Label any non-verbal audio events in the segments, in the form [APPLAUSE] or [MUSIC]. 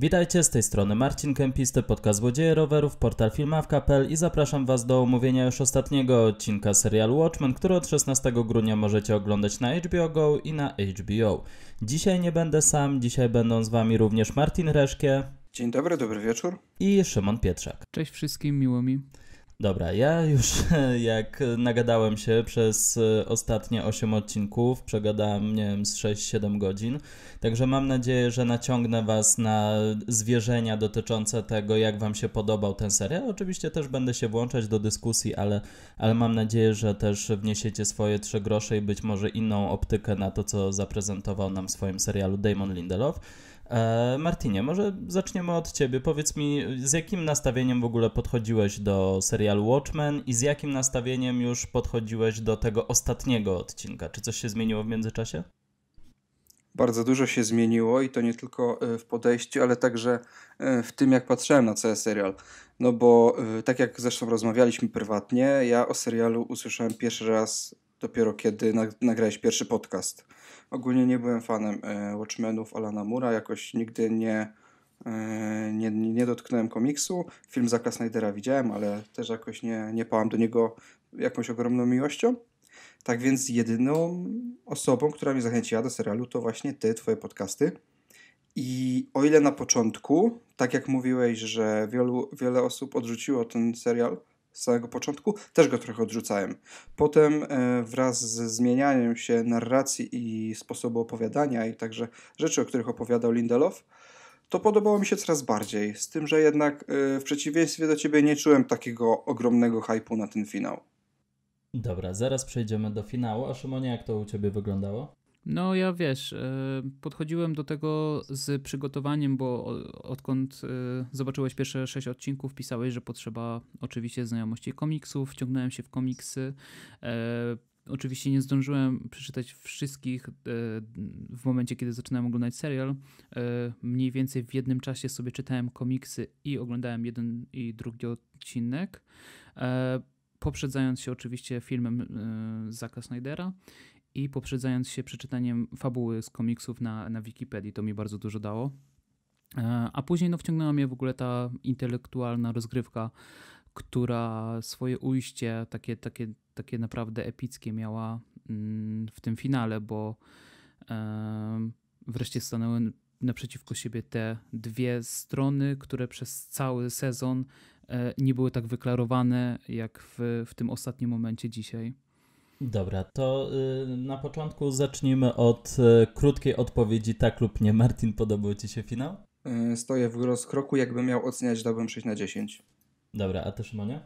Witajcie, z tej strony Marcin Kempisty, podcast Złodzieje Rowerów, portal filmawka.pl i zapraszam Was do omówienia już ostatniego odcinka serialu Watchmen, który od 16 grudnia możecie oglądać na HBO GO i na HBO. Dzisiaj nie będę sam, dzisiaj będą z Wami również Martin Reszkie. Dzień dobry, dobry wieczór. I Szymon Pietrzak. Cześć wszystkim, miło mi. Dobra, ja już [LAUGHS] jak nagadałem się przez y, ostatnie 8 odcinków, przegadałem, nie wiem, z 6-7 godzin, także mam nadzieję, że naciągnę Was na zwierzenia dotyczące tego, jak Wam się podobał ten serial. Oczywiście też będę się włączać do dyskusji, ale, ale mam nadzieję, że też wniesiecie swoje trzy grosze i być może inną optykę na to, co zaprezentował nam w swoim serialu Damon Lindelof. E, Martinie, może zaczniemy od ciebie. Powiedz mi, z jakim nastawieniem w ogóle podchodziłeś do serialu Watchmen i z jakim nastawieniem już podchodziłeś do tego ostatniego odcinka? Czy coś się zmieniło w międzyczasie? Bardzo dużo się zmieniło i to nie tylko e, w podejściu, ale także e, w tym, jak patrzyłem na cały serial. No bo tak jak zresztą rozmawialiśmy prywatnie, ja o serialu usłyszałem pierwszy raz dopiero kiedy nagrałeś pierwszy podcast. Ogólnie nie byłem fanem e, Watchmenów Alana Mura, jakoś nigdy nie, e, nie, nie dotknąłem komiksu. Film Zaka Snydera widziałem, ale też jakoś nie, nie pałam do niego jakąś ogromną miłością. Tak więc jedyną osobą, która mnie zachęciła do serialu, to właśnie ty, twoje podcasty. I o ile na początku, tak jak mówiłeś, że wielu, wiele osób odrzuciło ten serial, z samego początku, też go trochę odrzucałem. Potem e, wraz ze zmienianiem się narracji i sposobu opowiadania i także rzeczy, o których opowiadał Lindelof, to podobało mi się coraz bardziej, z tym, że jednak e, w przeciwieństwie do ciebie nie czułem takiego ogromnego hypu na ten finał. Dobra, zaraz przejdziemy do finału. A Szymonie, jak to u ciebie wyglądało? No ja wiesz, e, podchodziłem do tego z przygotowaniem, bo odkąd e, zobaczyłeś pierwsze sześć odcinków, pisałeś, że potrzeba oczywiście znajomości komiksów, wciągnąłem się w komiksy. E, oczywiście nie zdążyłem przeczytać wszystkich w momencie, kiedy zaczynałem oglądać serial. Mniej więcej w jednym czasie sobie czytałem komiksy i oglądałem jeden i drugi odcinek poprzedzając się oczywiście filmem Zaka Snydera i poprzedzając się przeczytaniem fabuły z komiksów na, na Wikipedii. To mi bardzo dużo dało. E, a później no, wciągnęła mnie w ogóle ta intelektualna rozgrywka, która swoje ujście takie, takie, takie naprawdę epickie miała mm, w tym finale, bo e, wreszcie stanęły naprzeciwko siebie te dwie strony, które przez cały sezon e, nie były tak wyklarowane jak w, w tym ostatnim momencie dzisiaj. Dobra, to y, na początku zacznijmy od y, krótkiej odpowiedzi tak lub nie. Martin, podobał Ci się finał? Y, stoję w rozkroku, jakbym miał oceniać, dałbym 6 na 10. Dobra, a Ty Szymonie?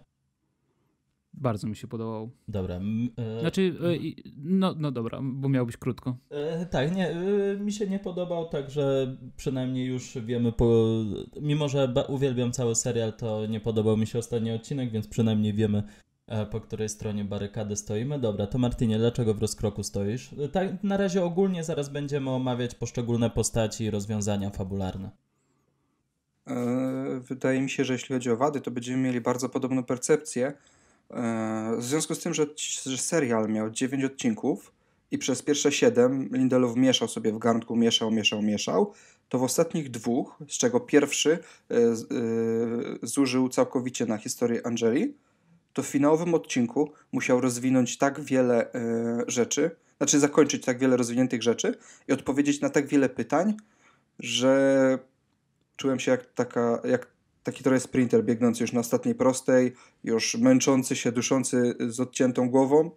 Bardzo mi się podobał. Dobra. Znaczy, no, no dobra, bo miał być krótko. tak, nie, mi się nie podobał, także przynajmniej już wiemy, po, mimo że uwielbiam cały serial, to nie podobał mi się ostatni odcinek, więc przynajmniej wiemy, E, po której stronie barykady stoimy. Dobra, to Martynie, dlaczego w rozkroku stoisz? E, tak, na razie ogólnie zaraz będziemy omawiać poszczególne postaci i rozwiązania fabularne. E, wydaje mi się, że jeśli chodzi o wady, to będziemy mieli bardzo podobną percepcję. W związku z tym, że, serial miał 9 odcinków i przez pierwsze 7 Lindelof mieszał sobie w garnku, mieszał, mieszał, mieszał, to w ostatnich dwóch, z czego pierwszy zużył całkowicie na historię Angeli, to w finałowym odcinku musiał rozwinąć tak wiele e, rzeczy, znaczy zakończyć tak wiele rozwiniętych rzeczy i odpowiedzieć na tak wiele pytań, że czułem się jak, taka, jak taki trochę sprinter biegnący już na ostatniej prostej, już męczący się, duszący z odciętą głową,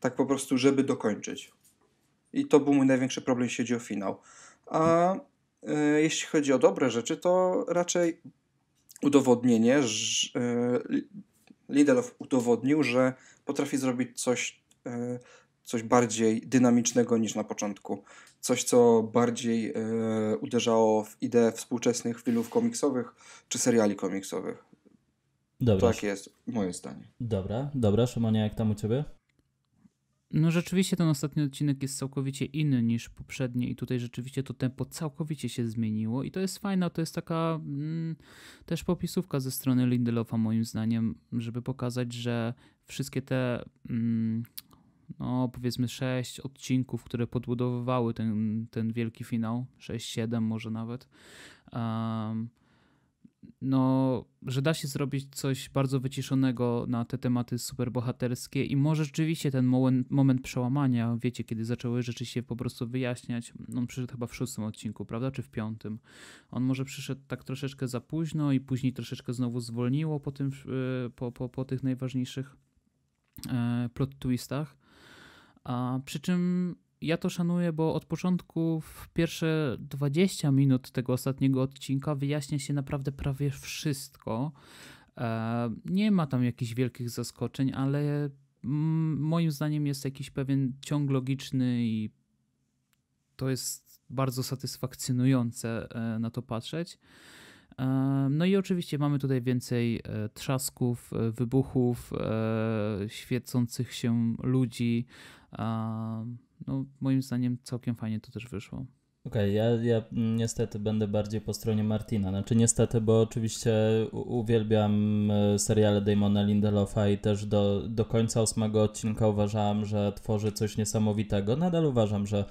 tak po prostu, żeby dokończyć. I to był mój największy problem, jeśli chodzi o finał. A e, jeśli chodzi o dobre rzeczy, to raczej udowodnienie że, e, Lindelof udowodnił, że potrafi zrobić coś, e, coś bardziej dynamicznego niż na początku. Coś, co bardziej e, uderzało w ideę współczesnych filmów komiksowych czy seriali komiksowych. Dobra. Tak jest moje zdanie. Dobra, dobra. Szymonie, jak tam u Ciebie? No rzeczywiście ten ostatni odcinek jest całkowicie inny niż poprzednie i tutaj rzeczywiście to tempo całkowicie się zmieniło i to jest fajna, to jest taka mm, też popisówka ze strony Lindelofa moim zdaniem, żeby pokazać, że wszystkie te mm, no powiedzmy sześć odcinków, które podbudowywały ten, ten wielki finał, sześć siedem może nawet, um, no, że da się zrobić coś bardzo wyciszonego na te tematy superbohaterskie i może rzeczywiście ten moment, moment przełamania, wiecie, kiedy zaczęły rzeczy się po prostu wyjaśniać, on przyszedł chyba w szóstym odcinku, prawda, czy w piątym. On może przyszedł tak troszeczkę za późno i później troszeczkę znowu zwolniło po, tym, e, po, po, po tych najważniejszych e, plot twistach. A przy czym ja to szanuję, bo od początku w pierwsze 20 minut tego ostatniego odcinka wyjaśnia się naprawdę prawie wszystko. E, nie ma tam jakichś wielkich zaskoczeń, ale mm, moim zdaniem jest jakiś pewien ciąg logiczny i to jest bardzo satysfakcjonujące e, na to patrzeć. E, no i oczywiście mamy tutaj więcej trzasków, wybuchów, świecących się ludzi no, moim zdaniem całkiem fajnie to też wyszło. Okej, okay, ja, ja niestety będę bardziej po stronie Martina. Znaczy niestety, bo oczywiście uwielbiam e, seriale Damona Lindelofa i też do, do końca ósmego odcinka uważałem, że tworzy coś niesamowitego. Nadal uważam, że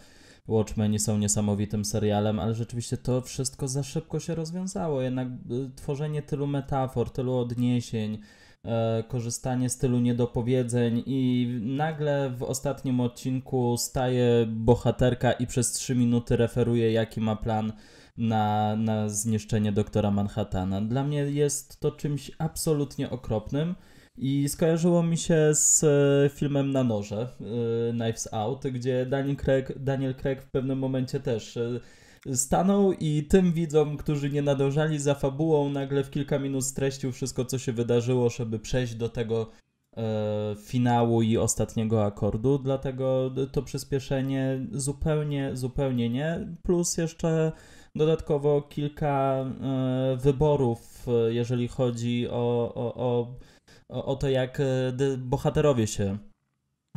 Watchmeni są niesamowitym serialem, ale rzeczywiście to wszystko za szybko się rozwiązało. Jednak e, tworzenie tylu metafor, tylu odniesień, E, korzystanie z tylu niedopowiedzeń i nagle w ostatnim odcinku staje bohaterka i przez 3 minuty referuje jaki ma plan na, na zniszczenie doktora Manhattana. Dla mnie jest to czymś absolutnie okropnym. I skojarzyło mi się z e, filmem Na noże, e, Knives Out, gdzie Daniel Craig, Daniel Craig w pewnym momencie też stanął i tym widzom, którzy nie nadążali za fabułą, nagle w kilka minut streścił wszystko, co się wydarzyło, żeby przejść do tego e, finału i ostatniego akordu. Dlatego to przyspieszenie zupełnie, zupełnie nie. Plus jeszcze dodatkowo kilka e, wyborów, jeżeli chodzi o, o, o, o to, jak e, bohaterowie się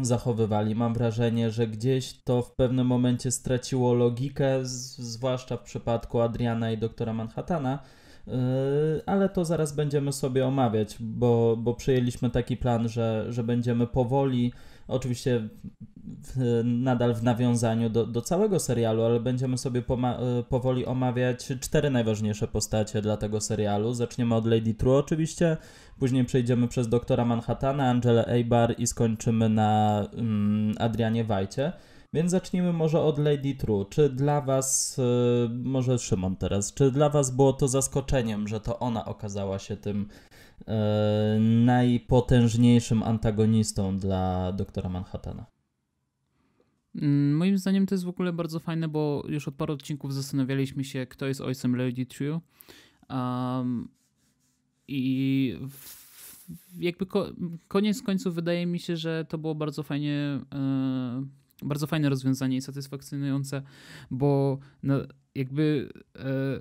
zachowywali. Mam wrażenie, że gdzieś to w pewnym momencie straciło logikę, zwłaszcza w przypadku Adriana i doktora Manhattana. Yy, ale to zaraz będziemy sobie omawiać, bo, bo przyjęliśmy taki plan, że, że będziemy powoli, oczywiście w, nadal w nawiązaniu do, do całego serialu, ale będziemy sobie yy, powoli omawiać cztery najważniejsze postacie dla tego serialu. Zaczniemy od Lady True oczywiście, Później przejdziemy przez doktora Manhattana, Angelę Eibar i skończymy na mm, Adrianie Wajcie. Więc zacznijmy może od Lady True. Czy dla Was, yy, może Szymon teraz, czy dla Was było to zaskoczeniem, że to ona okazała się tym yy, najpotężniejszym antagonistą dla doktora Manhattana? Mm, moim zdaniem to jest w ogóle bardzo fajne, bo już od paru odcinków zastanawialiśmy się, kto jest ojcem Lady True. Um, i jakby ko koniec końców wydaje mi się, że to było bardzo fajnie, e, bardzo fajne rozwiązanie i satysfakcjonujące, bo no, jakby e,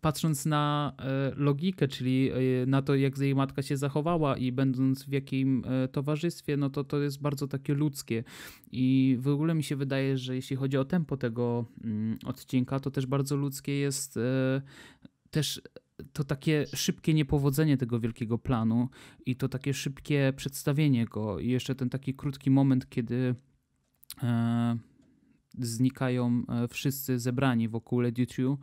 patrząc na e, logikę, czyli na to, jak jej matka się zachowała i będąc w jakim towarzystwie, no to to jest bardzo takie ludzkie. I w ogóle mi się wydaje, że jeśli chodzi o tempo tego mm, odcinka, to też bardzo ludzkie jest też to takie szybkie niepowodzenie tego wielkiego planu i to takie szybkie przedstawienie go i jeszcze ten taki krótki moment, kiedy e, znikają e, wszyscy zebrani wokół Leditiu,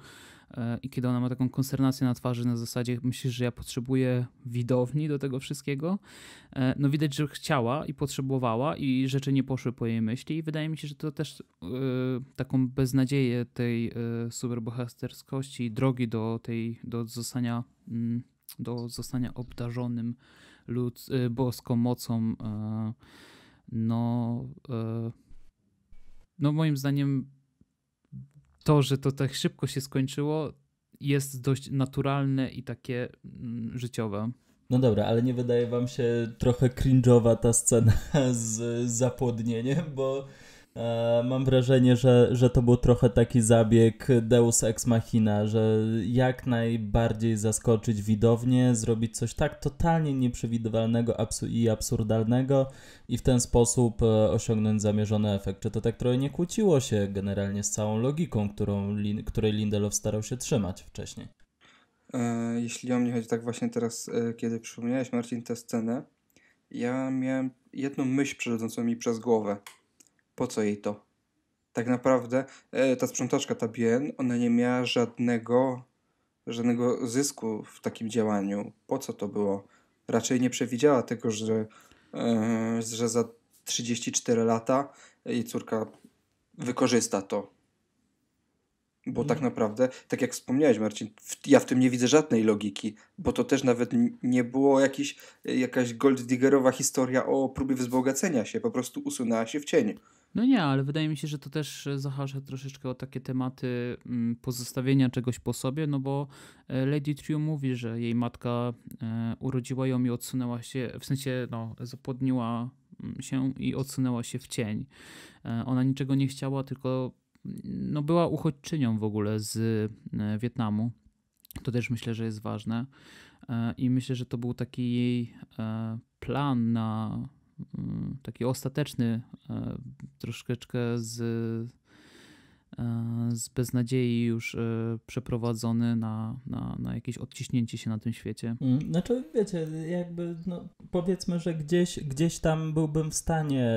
E, i kiedy ona ma taką konsternację na twarzy na zasadzie myślisz, że ja potrzebuję widowni do tego wszystkiego, e, no widać, że chciała i potrzebowała i rzeczy nie poszły po jej myśli i wydaje mi się, że to też e, taką beznadzieję tej yy, i drogi do tej, do zostania, mm, do zostania obdarzonym lud, boską mocą no no moim zdaniem to, że to tak szybko się skończyło, jest dość naturalne i takie mm, życiowe. No dobra, ale nie wydaje wam się trochę cringe'owa ta scena [LAUGHS] z zapłodnieniem, bo E, mam wrażenie, że, że to był trochę taki zabieg Deus Ex Machina, że jak najbardziej zaskoczyć widownię, zrobić coś tak totalnie nieprzewidywalnego i absurdalnego i w ten sposób e, osiągnąć zamierzony efekt. Czy to tak trochę nie kłóciło się generalnie z całą logiką, którą, której Lindelof starał się trzymać wcześniej? E, jeśli o mnie chodzi, tak właśnie teraz, kiedy przypomniałeś Marcin tę scenę, ja miałem jedną myśl przechodzącą mi przez głowę – po co jej to? Tak naprawdę e, ta sprzątaczka, ta Bien, ona nie miała żadnego, żadnego zysku w takim działaniu. Po co to było? Raczej nie przewidziała tego, że, e, że za 34 lata jej córka wykorzysta to. Bo tak mhm. naprawdę, tak jak wspomniałeś, Marcin, w, ja w tym nie widzę żadnej logiki, bo to też nawet nie było jakiś, e, jakaś diggerowa historia o próbie wzbogacenia się, po prostu usunęła się w cieniu. No nie, ale wydaje mi się, że to też e, zahacza troszeczkę o takie tematy mm, pozostawienia czegoś po sobie, no bo e, Lady Triu mówi, że jej matka e, urodziła ją i odsunęła się, w sensie no, zapłodniła mm, się i odsunęła się w cień. Ona niczego nie chciała, tylko mm, no, była uchodźczynią w ogóle z Wietnamu. To też myślę, że jest ważne. I myślę, że to był taki jej plan na Mm, taki ostateczny, e, troszeczkę z, e, z beznadziei już e, przeprowadzony na, na, na jakieś odciśnięcie się na tym świecie. Mm, znaczy, wiecie, jakby no, powiedzmy, że gdzieś, gdzieś tam byłbym w stanie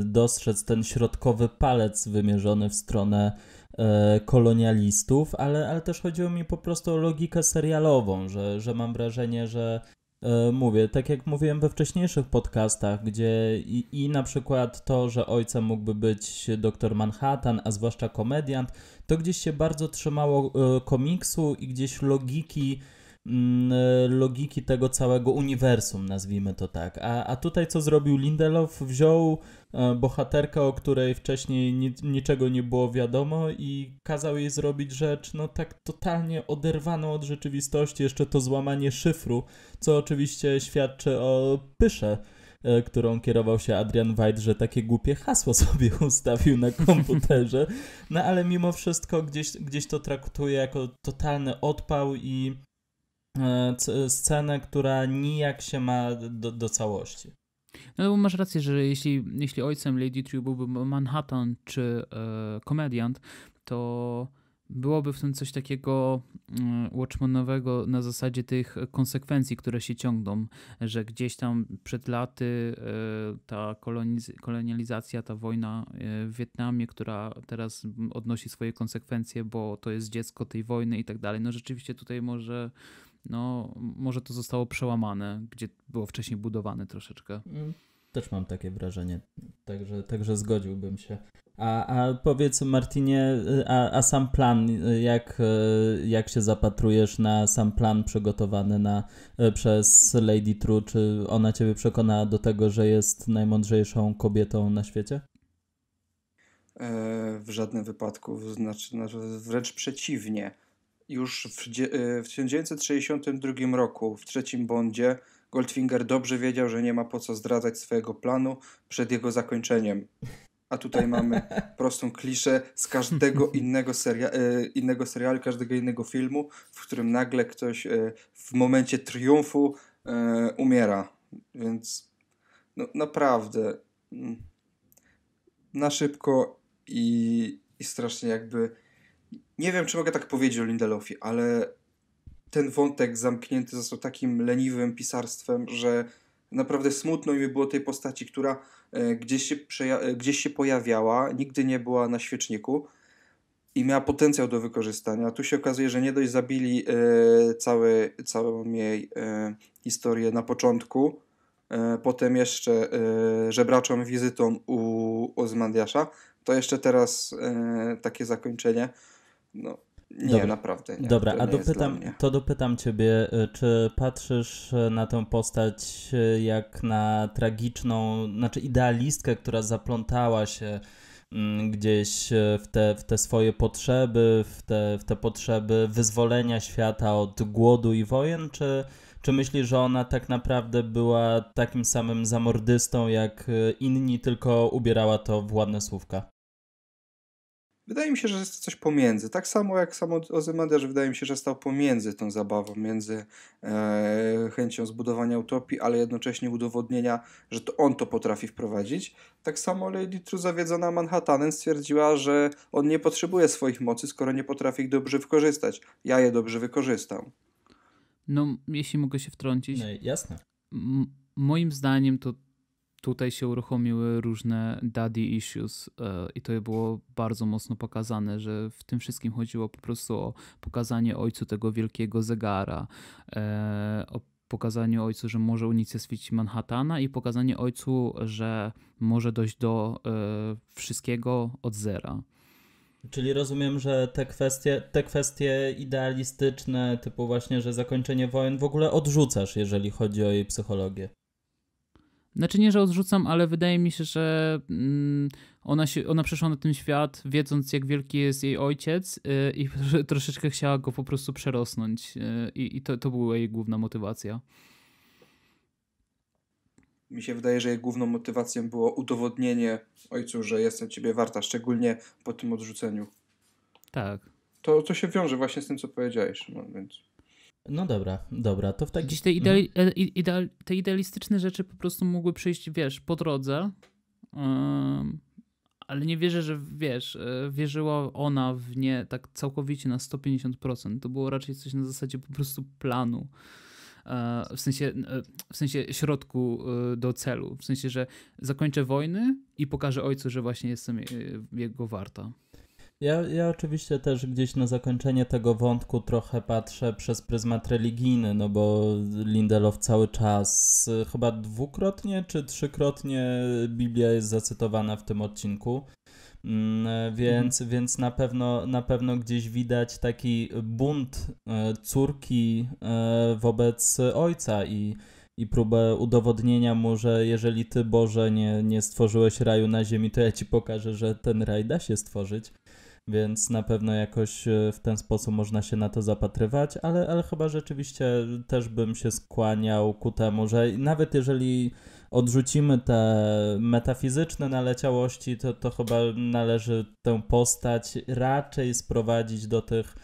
y, dostrzec ten środkowy palec wymierzony w stronę kolonialistów, ale, ale też chodziło mi po prostu o logikę serialową, że, że mam wrażenie, że E, mówię, tak jak mówiłem we wcześniejszych podcastach, gdzie i, i, na przykład to, że ojcem mógłby być doktor Manhattan, a zwłaszcza komediant, to gdzieś się bardzo trzymało e, komiksu i gdzieś logiki Mm, logiki tego całego uniwersum, nazwijmy to tak. A, a tutaj co zrobił Lindelof? Wziął e, bohaterkę, o której wcześniej nic, niczego nie było wiadomo i kazał jej zrobić rzecz, no tak totalnie oderwaną od rzeczywistości, jeszcze to złamanie szyfru, co oczywiście świadczy o pysze e, którą kierował się Adrian White, że takie głupie hasło [LAUGHS] sobie ustawił na komputerze. No ale mimo wszystko gdzieś, gdzieś to traktuje jako totalny odpał i E, scenę, która nijak się ma do, do całości. No bo masz rację, że jeśli, jeśli ojcem Lady True byłby Manhattan czy e, komediant, to byłoby w tym coś takiego mm, Watchmanowego na zasadzie tych konsekwencji, które się ciągną, że gdzieś tam przed laty e, ta kolonializacja, ta wojna e, w Wietnamie, która teraz odnosi swoje konsekwencje, bo to jest dziecko tej wojny i tak dalej. No rzeczywiście tutaj może no może to zostało przełamane, gdzie było wcześniej budowane troszeczkę. Mm, też mam takie wrażenie, także, także zgodziłbym się. A, a powiedz Martinie, a, a, sam plan, jak, jak się zapatrujesz na sam plan przygotowany na, przez Lady True? Czy ona ciebie przekonała do tego, że jest najmądrzejszą kobietą na świecie? E, w żadnym wypadku, znaczy, no, wręcz przeciwnie już w, y, w 1962 roku, w trzecim Bondzie, Goldfinger dobrze wiedział, że nie ma po co zdradzać swojego planu przed jego zakończeniem. A tutaj mamy [LAUGHS] prostą kliszę z każdego [LAUGHS] innego, seria y, innego serialu, każdego innego filmu, w którym nagle ktoś y, w momencie triumfu umiera. Więc no, naprawdę mm, na szybko i, i strasznie jakby nie wiem, czy mogę tak powiedzieć o Lindelofie, ale ten wątek zamknięty został takim leniwym pisarstwem, że naprawdę smutno mi było tej postaci, która e, gdzieś się, e, gdzieś się pojawiała, nigdy nie była na świeczniku i miała potencjał do wykorzystania. tu się okazuje, że nie dość zabili e, cały, całą jej e, historię na początku, e, potem jeszcze e, żebraczą wizytą u Ozmandiasza, to jeszcze teraz takie zakończenie no nie, Dobra. naprawdę nie. Dobra, a dopytam, to dopytam ciebie, y, czy patrzysz y, na tę postać y, jak na tragiczną, znaczy idealistkę, która zaplątała się mm, gdzieś w te, w te swoje potrzeby, w te, w te potrzeby wyzwolenia świata od głodu i wojen, czy, czy myślisz, że ona tak naprawdę była takim samym zamordystą jak inni, tylko ubierała to w ładne słówka? Wydaje mi się, że jest coś pomiędzy. Tak samo jak sam Ozymandiasz wydaje mi się, że stał pomiędzy tą zabawą, między e, chęcią zbudowania utopii, ale jednocześnie udowodnienia, że to on to potrafi wprowadzić. Tak samo Lady True zawiedzona Manhattanem stwierdziła, że on nie potrzebuje swoich mocy, skoro nie potrafi ich dobrze wykorzystać. Ja je dobrze wykorzystam. No, jeśli mogę się wtrącić. No, jasne. M moim zdaniem to tutaj się uruchomiły różne daddy issues e, i to było bardzo mocno pokazane, że w tym wszystkim chodziło po prostu o pokazanie ojcu tego wielkiego zegara, e, o pokazanie ojcu, że może unicestwić Manhattana i pokazanie ojcu, że może dojść do e, wszystkiego od zera. Czyli rozumiem, że te kwestie, te kwestie idealistyczne, typu właśnie, że zakończenie wojen w ogóle odrzucasz, jeżeli chodzi o jej psychologię. Znaczy nie, że odrzucam, ale wydaje mi się, że mm, ona, się, ona przyszła na ten świat wiedząc, jak wielki jest jej ojciec y, i [LAUGHS] troszeczkę chciała go po prostu przerosnąć. Y, I, i to, to była jej główna motywacja. Mi się wydaje, że jej główną motywacją było udowodnienie ojcu, że jestem ciebie warta, szczególnie po tym odrzuceniu. Tak. To, to się wiąże właśnie z tym, co powiedziałeś, no, więc... No dobra, dobra, to w takim... te, ideali, mhm. e, ideal, te idealistyczne rzeczy po prostu mogły przyjść, wiesz, po drodze, um, ale nie wierzę, że, wiesz, e, wierzyła ona w nie tak całkowicie na 150%. To było raczej coś na zasadzie po prostu planu e, w sensie, w sensie środku do celu. W sensie, że zakończę wojny i pokażę ojcu, że właśnie jestem jego warta. Ja, ja oczywiście też gdzieś na zakończenie tego wątku trochę patrzę przez pryzmat religijny, no bo Lindelof cały czas, chyba dwukrotnie czy trzykrotnie Biblia jest zacytowana w tym odcinku. Mm, więc, mhm. więc na pewno na pewno gdzieś widać taki bunt e, córki e, wobec ojca i, i próbę udowodnienia mu, że jeżeli ty Boże nie, nie stworzyłeś raju na ziemi, to ja ci pokażę, że ten raj da się stworzyć więc na pewno jakoś e, w ten sposób można się na to zapatrywać, ale, ale chyba rzeczywiście też bym się skłaniał ku temu, że nawet jeżeli odrzucimy te metafizyczne naleciałości, to, to chyba należy tę postać raczej sprowadzić do tych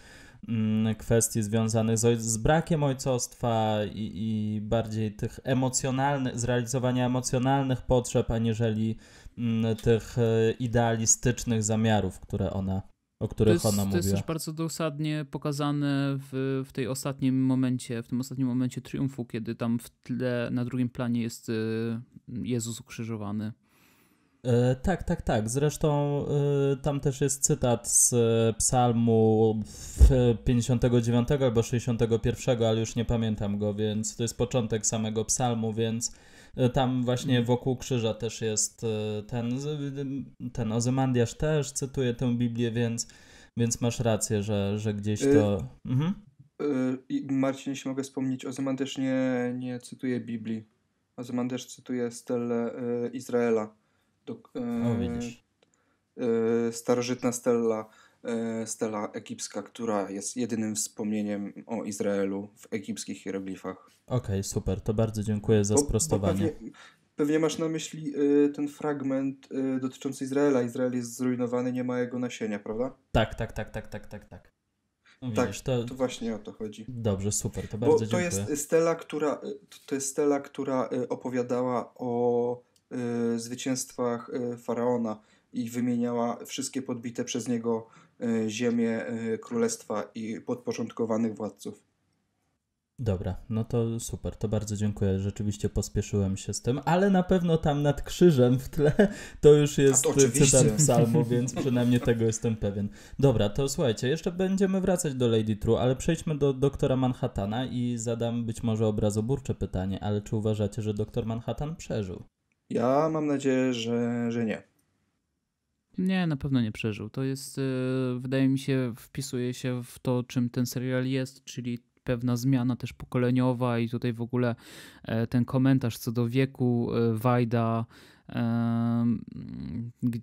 mm, kwestii związanych z, z brakiem ojcostwa i, i, bardziej tych emocjonalnych, zrealizowania emocjonalnych potrzeb, aniżeli Mm, tych e, idealistycznych zamiarów, które ona, o których jest, ona mówiła. To jest też bardzo dosadnie pokazane w, w tej ostatnim momencie, w tym ostatnim momencie triumfu, kiedy tam w tle, na drugim planie jest e, Jezus ukrzyżowany. E, tak, tak, tak. Zresztą tam też jest cytat z psalmu 59 albo 61, ale już nie pamiętam go, więc to jest początek samego psalmu, więc Y, tam właśnie wokół krzyża też jest y, ten, y, ten Ozymandiasz też cytuje tę Biblię, więc, więc masz rację, że, że gdzieś to... Y- mhm. y- Marcin, jeśli mogę wspomnieć, Ozymandiasz nie, nie cytuje Biblii. Ozymandiasz cytuje stelę y- Izraela. Do, o, widzisz. Starożytna stella E, stela egipska, która jest jedynym wspomnieniem o Izraelu w egipskich hieroglifach. Okej, okay, super, to bardzo dziękuję za bo, sprostowanie. Bo pewnie, pewnie, masz na myśli e, ten fragment e, dotyczący Izraela. Izrael jest zrujnowany, nie ma jego nasienia, prawda? Tak, tak, tak, tak, tak, tak, tak. No tak, to... to... właśnie o to chodzi. Dobrze, super, to bardzo Bo to dziękuję. Jest stela, która, to jest stela, która opowiadała o y, zwycięstwach y, Faraona i wymieniała wszystkie podbite przez niego E, ziemię e, królestwa i podporządkowanych władców. Dobra, no to super, to bardzo dziękuję. Rzeczywiście pospieszyłem się z tym, ale na pewno tam nad krzyżem w tle to już tak, jest to cytat psalmu, więc przynajmniej tego jestem pewien. Dobra, to słuchajcie, jeszcze będziemy wracać do Lady True, ale przejdźmy do doktora Manhattana i zadam być może obrazoburcze pytanie, ale czy uważacie, że doktor Manhattan przeżył? Ja mam nadzieję, że, że nie. Nie, na pewno nie przeżył. To jest, e, wydaje mi się, wpisuje się w to, czym ten serial jest, czyli pewna zmiana też pokoleniowa i tutaj w ogóle e, ten komentarz co do wieku e, Wajda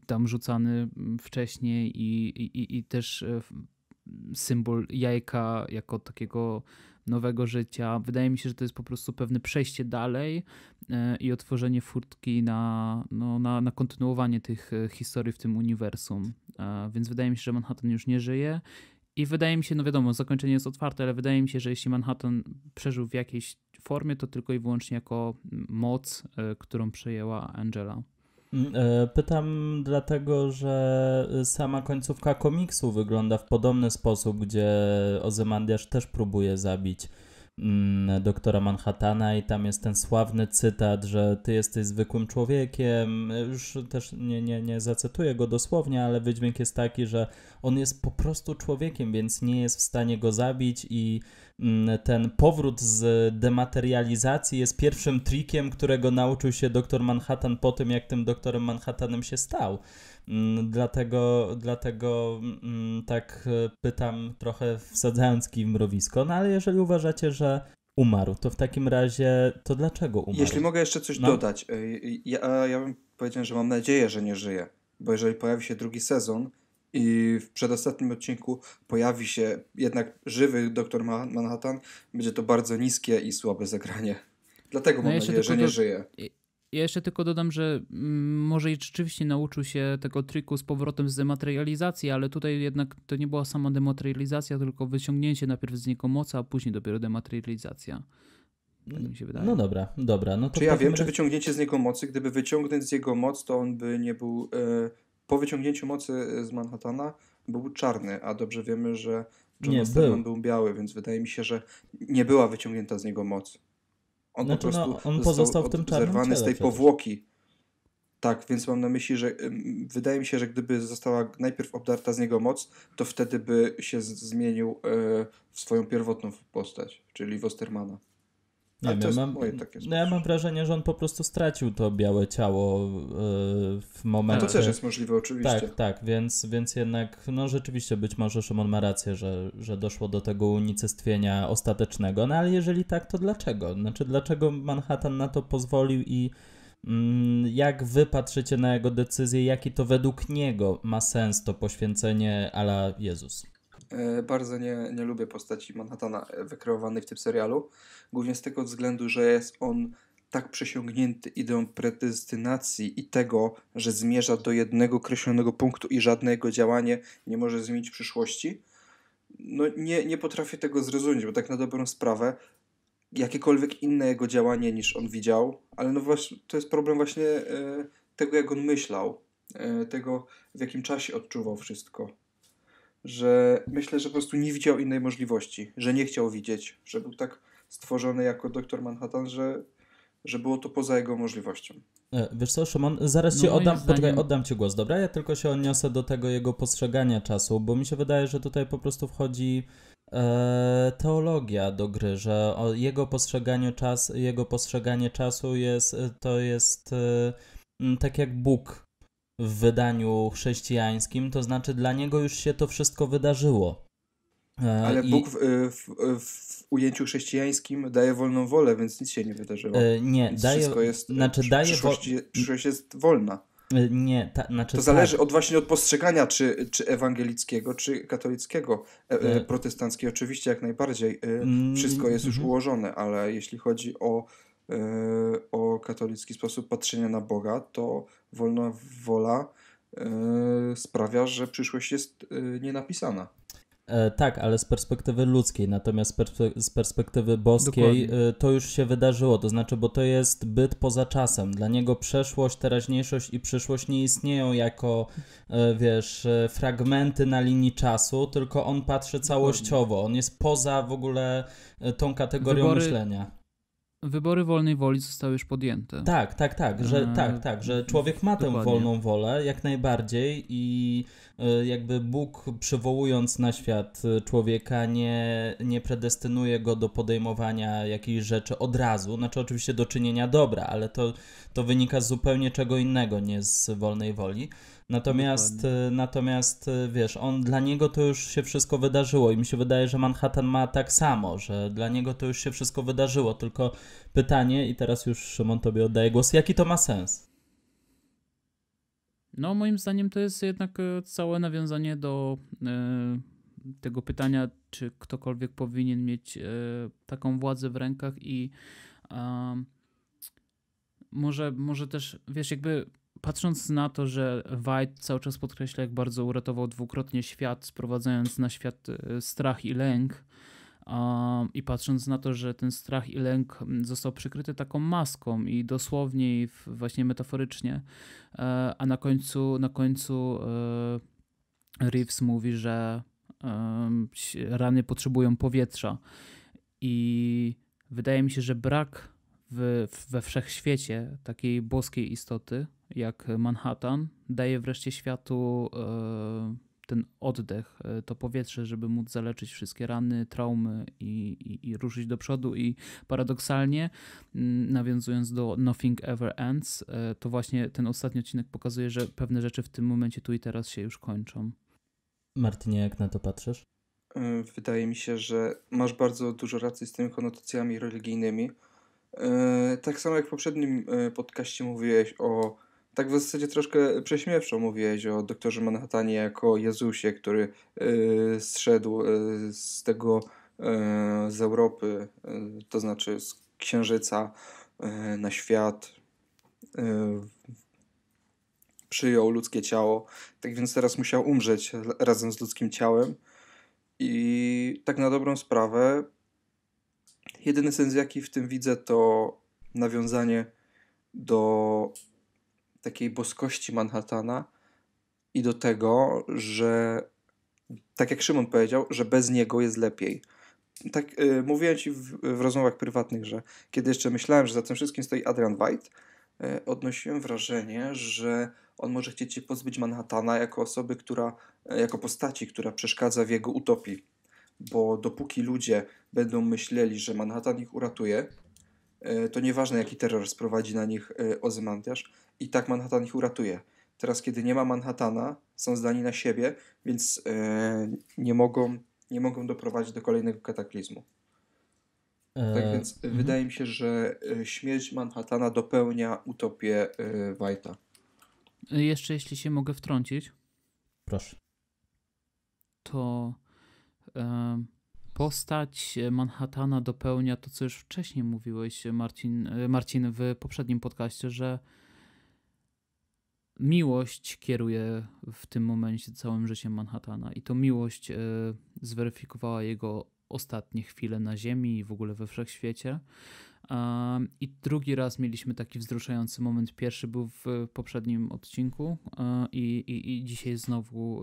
tam rzucany wcześniej i, i, i też symbol jajka jako takiego nowego życia. Wydaje mi się, że to jest po prostu pewne przejście dalej e, i otworzenie furtki na, no, na, na kontynuowanie tych e, historii w tym uniwersum. E, więc wydaje mi się, że Manhattan już nie żyje. I wydaje mi się, no wiadomo, zakończenie jest otwarte, ale wydaje mi się, że jeśli Manhattan przeżył w jakiejś formie, to tylko i wyłącznie jako moc, którą przejęła Angela. Mm, e, pytam dlatego, że sama końcówka komiksu wygląda w podobny sposób, gdzie Ozymandiasz też próbuje zabić mm, doktora Manhattana i tam jest ten sławny cytat, że ty jesteś zwykłym człowiekiem. E, już też nie, nie, nie zacytuję go dosłownie, ale wydźwięk jest taki, że on jest po prostu człowiekiem, więc nie jest w stanie go zabić i Mm, ten powrót z dematerializacji jest pierwszym trikiem, którego nauczył się doktor Manhattan po tym, jak tym doktorem Manhattanem się stał. Mm, dlatego, dlatego mm, tak e, pytam trochę wsadzając kij w mrowisko, no ale jeżeli uważacie, że umarł, to w takim razie to dlaczego umarł? Jeśli mogę jeszcze coś no. dodać. E, ja, ja bym powiedział, że mam nadzieję, że nie żyje, bo jeżeli pojawi się drugi sezon, i w przedostatnim odcinku pojawi się jednak żywy doktor Manhattan, będzie to bardzo niskie i słabe zagranie. Dlatego no mam nadzieję, że nie do... żyje. Ja jeszcze tylko dodam, że mm, może i rzeczywiście nauczył się tego triku z powrotem z dematerializacji, ale tutaj jednak to nie była sama dematerializacja, tylko wyciągnięcie najpierw z niego mocy, a później dopiero dematerializacja. Tak mi się wydaje. No dobra, dobra. No to Czy ja wiem, że wyciągnięcie z niego mocy, gdyby wyciągnąć z jego moc, to on by nie był e, po wyciągnięciu mocy y, z Manhattana był czarny, a dobrze wiemy, że John nie, był. był biały, więc wydaje mi się, że nie była wyciągnięta z niego moc. On znaczy, po no, prostu no, on pozostał w tym czarnym z tej powłoki. Tak, więc mam na myśli, że wydaje mi się, że gdyby została najpierw obdarta z niego moc, to wtedy by się zmienił y, w swoją pierwotną postać, czyli Wostermana. Nie mam, no ja mam wrażenie, że on po prostu stracił to białe ciało yy, w momencie. No to też jest możliwe, oczywiście. Tak, tak, więc, więc jednak, no rzeczywiście być może Szymon ma rację, że, że doszło do tego unicestwienia ostatecznego, no ale jeżeli tak, to dlaczego? Znaczy, dlaczego Manhattan na to pozwolił i mm, jak wy patrzycie na jego decyzję, jaki to według niego ma sens to poświęcenie ala Jezus? E, bardzo nie, nie lubię postaci Manhattana e, wykreowanej w tym serialu. Głównie z tego względu, że jest on tak przesiągnięty ideą predestynacji i tego, że zmierza do jednego określonego punktu i żadne jego działanie nie może zmienić przyszłości, no nie, nie potrafię tego zrozumieć, bo tak na dobrą sprawę jakiekolwiek inne jego działanie niż on widział, ale no właśnie to jest problem właśnie e, tego, jak on myślał, e, tego, w jakim czasie odczuwał wszystko że myślę, że po prostu nie widział innej możliwości, że nie chciał widzieć, że był tak stworzony jako doktor Manhattan, że, że było to poza jego możliwością. E, wiesz co, Szymon, zaraz no ci oddam, zdaniem... poczekaj, oddam ci głos, dobra? Ja tylko się odniosę do tego jego postrzegania czasu, bo mi się wydaje, że tutaj po prostu wchodzi e, teologia do gry, że o jego postrzeganiu czas, jego postrzeganie czasu jest, e, to jest e, tak jak Bóg w wydaniu chrześcijańskim, to znaczy dla niego już się to wszystko wydarzyło. E, ale i... Bóg w, e, w, w, ujęciu chrześcijańskim daje wolną wolę, więc nic się nie wydarzyło. E, nie, daje, wszystko jest, znaczy daje przyszłość, wo... przyszłość jest wolna. nie, ta, znaczy, to zależy tak. od właśnie od postrzegania, czy, czy ewangelickiego, czy katolickiego, e, protestanckiego, oczywiście jak najbardziej. Mm, wszystko jest już mhm. ułożone, ale jeśli chodzi o E, o katolicki sposób patrzenia na Boga, to wolna wola e, sprawia, że przyszłość jest e, nienapisana. tak, ale z perspektywy ludzkiej, natomiast z perspektywy boskiej to już się wydarzyło, to znaczy, bo to jest byt poza czasem. Dla niego przeszłość, teraźniejszość i przyszłość nie istnieją jako, wiesz, fragmenty na linii czasu, tylko on patrzy całościowo, on jest poza w ogóle tą kategorią Wybory... myślenia wybory wolnej woli zostały już podjęte. Tak, tak, tak, że, e, tak, tak, że człowiek ma Dokładnie. tę wolną wolę jak najbardziej i e, jakby Bóg przywołując na świat e, człowieka nie, nie predestynuje go do podejmowania jakiejś rzeczy od razu, znaczy oczywiście do czynienia dobra, ale to, to wynika z zupełnie czego innego, nie z wolnej woli. Natomiast, Dokładnie. E, natomiast e, wiesz, on dla niego to już się wszystko wydarzyło i mi się wydaje, że Manhattan ma tak samo, że dla niego to już się wszystko wydarzyło. Tylko pytanie, i teraz już Szymon tobie oddaje głos, jaki to ma sens? No, moim zdaniem to jest jednak e, całe nawiązanie do tego pytania, czy ktokolwiek powinien mieć taką władzę w rękach i może, może też, wiesz, jakby patrząc na to, że White cały czas podkreśla, jak bardzo uratował dwukrotnie świat, sprowadzając na świat e, strach i lęk, um, i patrząc na to, że ten strach i lęk został przykryty taką maską i dosłownie, i właśnie metaforycznie, e, a na końcu, na końcu e, Reeves mówi, że e, rany potrzebują powietrza. I wydaje mi się, że brak w, we wszechświecie takiej boskiej istoty, jak Manhattan daje wreszcie światu e, ten oddech, e, to powietrze, żeby móc zaleczyć wszystkie rany, traumy i, i, i ruszyć do przodu. I paradoksalnie, mm, nawiązując do Nothing Ever Ends, e, to właśnie ten ostatni odcinek pokazuje, że pewne rzeczy w tym momencie tu i teraz się już kończą. Martynie, jak na to patrzysz? Wydaje mi się, że masz bardzo dużo racji z tymi konotacjami religijnymi. Tak samo jak w poprzednim podcaście mówiłeś o tak w zasadzie troszkę prześmiewczo mówiłeś o doktorze Manhattanie jako Jezusie, który y, zszedł y, z tego y, z Europy, to znaczy z Księżyca na świat, przyjął ludzkie ciało, tak więc teraz musiał umrzeć razem z ludzkim ciałem i tak na dobrą sprawę jedyny sens jaki w tym widzę to nawiązanie do takiej boskości Manhattana i do tego, że tak jak Szymon powiedział, że bez niego jest lepiej. Tak y, mówiłem ci w, w, rozmowach prywatnych, że kiedy jeszcze myślałem, że za tym wszystkim stoi Adrian White, y, odnosiłem wrażenie, że on może chcieć się pozbyć Manhattana jako osoby, która, y, jako postaci, która przeszkadza w jego utopii. Bo dopóki ludzie będą myśleli, że Manhattan ich uratuje, E, to nieważne jaki terror sprowadzi na nich e, Ozymandiasz, i tak Manhattan ich uratuje. Teraz, kiedy nie ma Manhattana, są zdani na siebie, więc e, nie mogą, nie mogą doprowadzić do kolejnego kataklizmu. Tak więc mhm. wydaje mi się, że śmierć Manhattana dopełnia utopię White'a. Jeszcze jeśli się mogę wtrącić. Proszę. To Postać e, Manhattana dopełnia to, co już wcześniej mówiłeś, e, Marcin, e, Marcin w poprzednim podcaście, że miłość kieruje w tym momencie całym życiem Manhattana i to miłość zweryfikowała jego ostatnie chwile na Ziemi i w ogóle we wszechświecie. I drugi raz mieliśmy taki wzruszający moment. Pierwszy był w poprzednim odcinku i, i, i dzisiaj znowu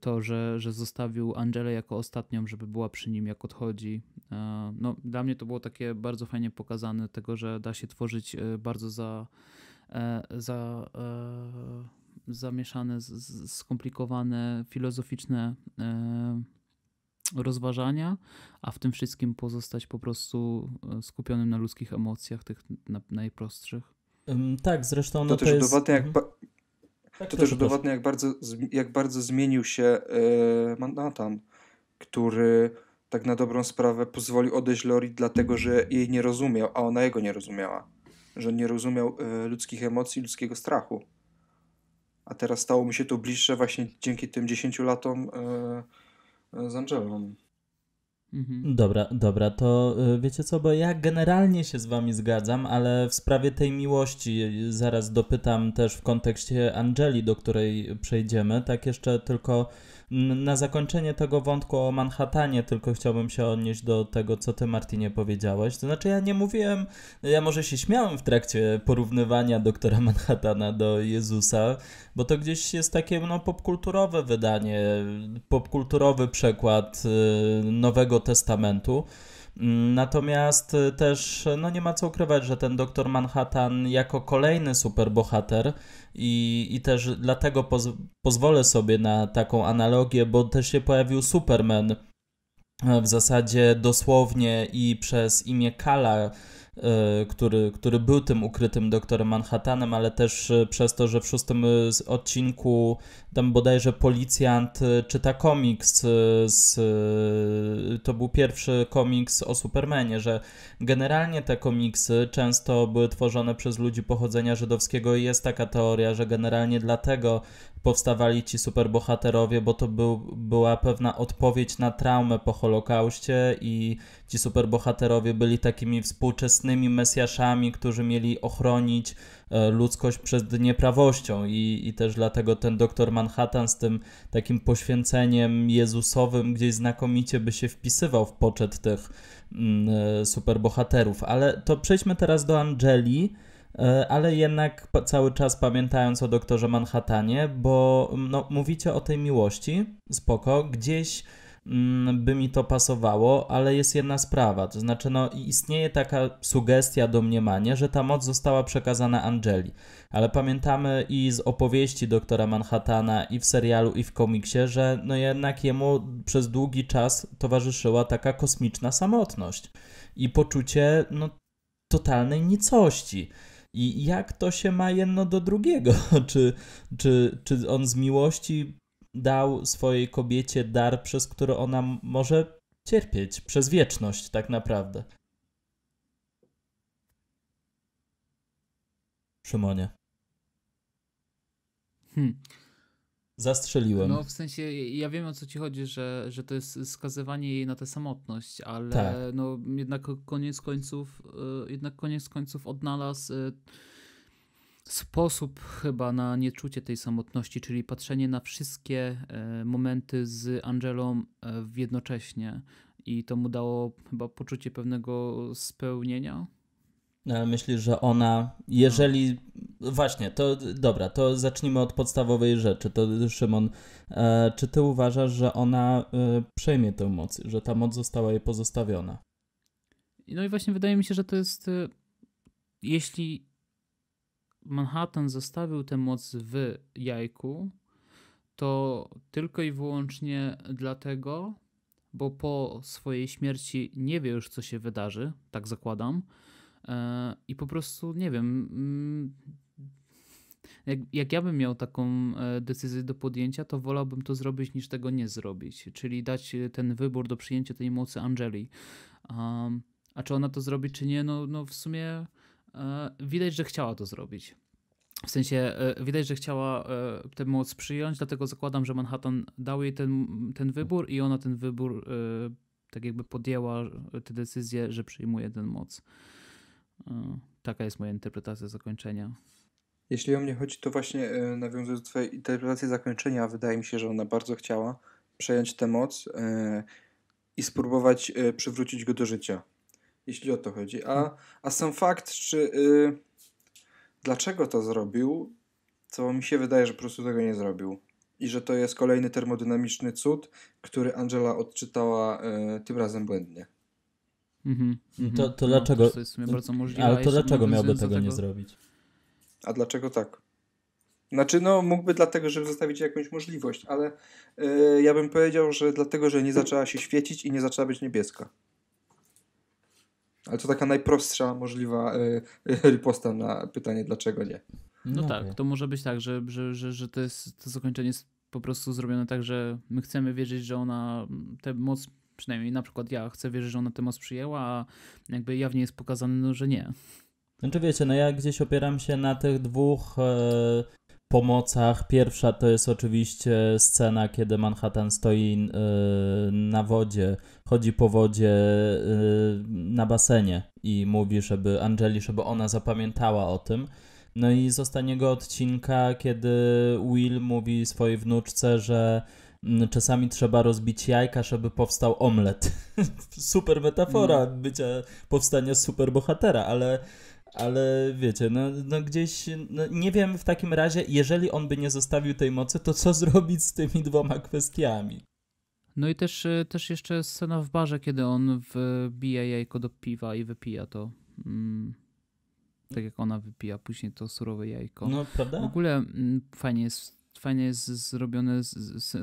to, że, że zostawił Angelę jako ostatnią, żeby była przy nim, jak odchodzi. E, no, dla mnie to było takie bardzo fajnie pokazane, tego, że da się tworzyć e, bardzo za, e, za zamieszane, skomplikowane, filozoficzne rozważania, a w tym wszystkim pozostać po prostu skupionym na ludzkich emocjach, tych najprostszych. Tak, zresztą. No to, to też jest... jak, mhm. Tak, to tak, też udowadnia, tak. jak bardzo, jak bardzo zmienił się yy, e, Manhattan, który tak na dobrą sprawę pozwolił odejść Lori, dlatego że jej nie rozumiał, a ona jego nie rozumiała. Że nie rozumiał yy, ludzkich emocji, ludzkiego strachu. A teraz stało mi się to bliższe właśnie dzięki tym 10 latom yy, z Angelą. Mhm. Dobra, dobra, to y, wiecie co, bo ja generalnie się z wami zgadzam, ale w sprawie tej miłości y, zaraz dopytam też w kontekście Angeli, do której przejdziemy. Tak jeszcze tylko na zakończenie tego wątku o Manhattanie tylko chciałbym się odnieść do tego, co ty Martinie powiedziałeś. To znaczy ja nie mówiłem, ja może się śmiałem w trakcie porównywania doktora Manhattana do Jezusa, bo to gdzieś jest takie no, popkulturowe wydanie, popkulturowy przekład y, Nowego Testamentu. Natomiast e, też e, no nie ma co ukrywać, że ten doktor Manhattan jako kolejny superbohater i, i też dlatego poz, pozwolę sobie na taką analogię, bo też się pojawił Superman e, w zasadzie dosłownie i przez imię Kala E, który, który był tym ukrytym doktorem Manhattanem, ale też e, przez to, że w szóstym e, odcinku tam bodajże policjant czyta komiks z, to był pierwszy komiks o Supermanie, że generalnie te komiksy często były tworzone przez ludzi pochodzenia żydowskiego i jest taka teoria, że generalnie dlatego powstawali ci superbohaterowie, bo to był, była pewna odpowiedź na traumę po Holokauście i ci superbohaterowie byli takimi współczesnymi mesjaszami, którzy mieli ochronić e, ludzkość przed nieprawością i, i też dlatego ten doktor Manhattan z tym takim poświęceniem jezusowym gdzieś znakomicie by się wpisywał w poczet tych mm, e, superbohaterów. Ale to przejdźmy teraz do Angeli E, ale jednak cały czas pamiętając o doktorze Manhattanie, bo mm, no, mówicie o tej miłości, spoko, gdzieś mm, by mi to pasowało, ale jest jedna sprawa, to znaczy no, istnieje taka sugestia, domniemanie, że ta moc została przekazana Angeli, ale pamiętamy i z opowieści doktora Manhattana i w serialu i w komiksie, że no jednak jemu przez długi czas towarzyszyła taka kosmiczna samotność i poczucie no, totalnej nicości. I jak to się ma jedno do drugiego? [LAUGHS] Czy, czy, czy on z miłości dał swojej kobiecie dar, przez który ona może cierpieć przez wieczność, tak naprawdę? Szymonie. Hmm. Zastrzeliłem. No w sensie, ja wiem o co ci chodzi, że, że to jest skazywanie jej na tę samotność, ale tak. no jednak koniec końców, e, jednak koniec końców odnalazł e, sposób chyba na nieczucie tej samotności, czyli patrzenie na wszystkie e, momenty z Angelą jednocześnie i to mu dało chyba poczucie pewnego spełnienia. No, ale myślisz, że ona, jeżeli no. Właśnie, to dobra, to zacznijmy od podstawowej rzeczy. To Szymon, e, czy ty uważasz, że ona e, przejmie tę moc, że ta moc została jej pozostawiona? No i właśnie wydaje mi się, że to jest. E, jeśli Manhattan zostawił tę moc w jajku, to tylko i wyłącznie dlatego, bo po swojej śmierci nie wie już, co się wydarzy, tak zakładam. E, I po prostu, nie wiem, mm, jak, jak ja bym miał taką e, decyzję do podjęcia, to wolałbym to zrobić niż tego nie zrobić, czyli dać e, ten wybór do przyjęcia tej mocy Angeli. Um, a czy ona to zrobi, czy nie, no, no w sumie e, widać, że chciała to zrobić. W sensie e, widać, że chciała e, tę moc przyjąć, dlatego zakładam, że Manhattan dał jej ten, ten wybór i ona ten wybór e, tak jakby podjęła tę decyzję, że przyjmuje tę moc. Taka jest moja interpretacja zakończenia. Jeśli o mnie chodzi, to właśnie y, nawiązując do Twojej interpretacji zakończenia, wydaje mi się, że ona bardzo chciała przejąć tę moc y, i spróbować y, przywrócić go do życia. Jeśli o to chodzi. A, mhm. a sam fakt, czy dlaczego to zrobił, co mi się wydaje, że po prostu tego nie zrobił. I że to jest kolejny termodynamiczny cud, który Angela odczytała tym razem błędnie. Mhm. Mhm. To, to no, dlaczego? No, to jest w sumie bardzo możliwe. Ale to dlaczego miałby tego, tego nie zrobić? A dlaczego tak? Znaczy, no mógłby dlatego, żeby zostawić jakąś możliwość, ale yy, ja bym powiedział, że dlatego, że nie zaczęła się świecić i nie zaczęła być niebieska. Ale to taka najprostsza możliwa yy, riposta na pytanie, dlaczego nie. No, no tak, nie. to może być tak, że, że, że, że to, jest, to zakończenie jest po prostu zrobione tak, że my chcemy wierzyć, że ona tę moc, przynajmniej na przykład ja chcę wierzyć, że ona tę moc przyjęła, a jakby jawnie jest pokazane, no, że nie. Znaczy wiecie, no ja gdzieś opieram się na tych dwóch e, pomocach. Pierwsza to jest oczywiście scena, kiedy Manhattan stoi e, na wodzie, chodzi po wodzie e, na basenie i mówi, żeby Angeli, żeby ona zapamiętała o tym. No i z ostatniego odcinka, kiedy Will mówi swojej wnuczce, że czasami trzeba rozbić jajka, żeby powstał omlet. [LAUGHS] super metafora mm. bycia powstania bohatera ale ale wiecie, no, no gdzieś no nie wiem w takim razie, jeżeli on by nie zostawił tej mocy, to co [LAUGHS] zrobić z tymi dwoma kwestiami? No i też, e, też jeszcze scena w barze, kiedy on wbija jajko do piwa i wypija to. Mm, tak jak ona wypija później to surowe jajko. No, prawda? W ogóle mm, fajnie jest fajnie jest zrobione,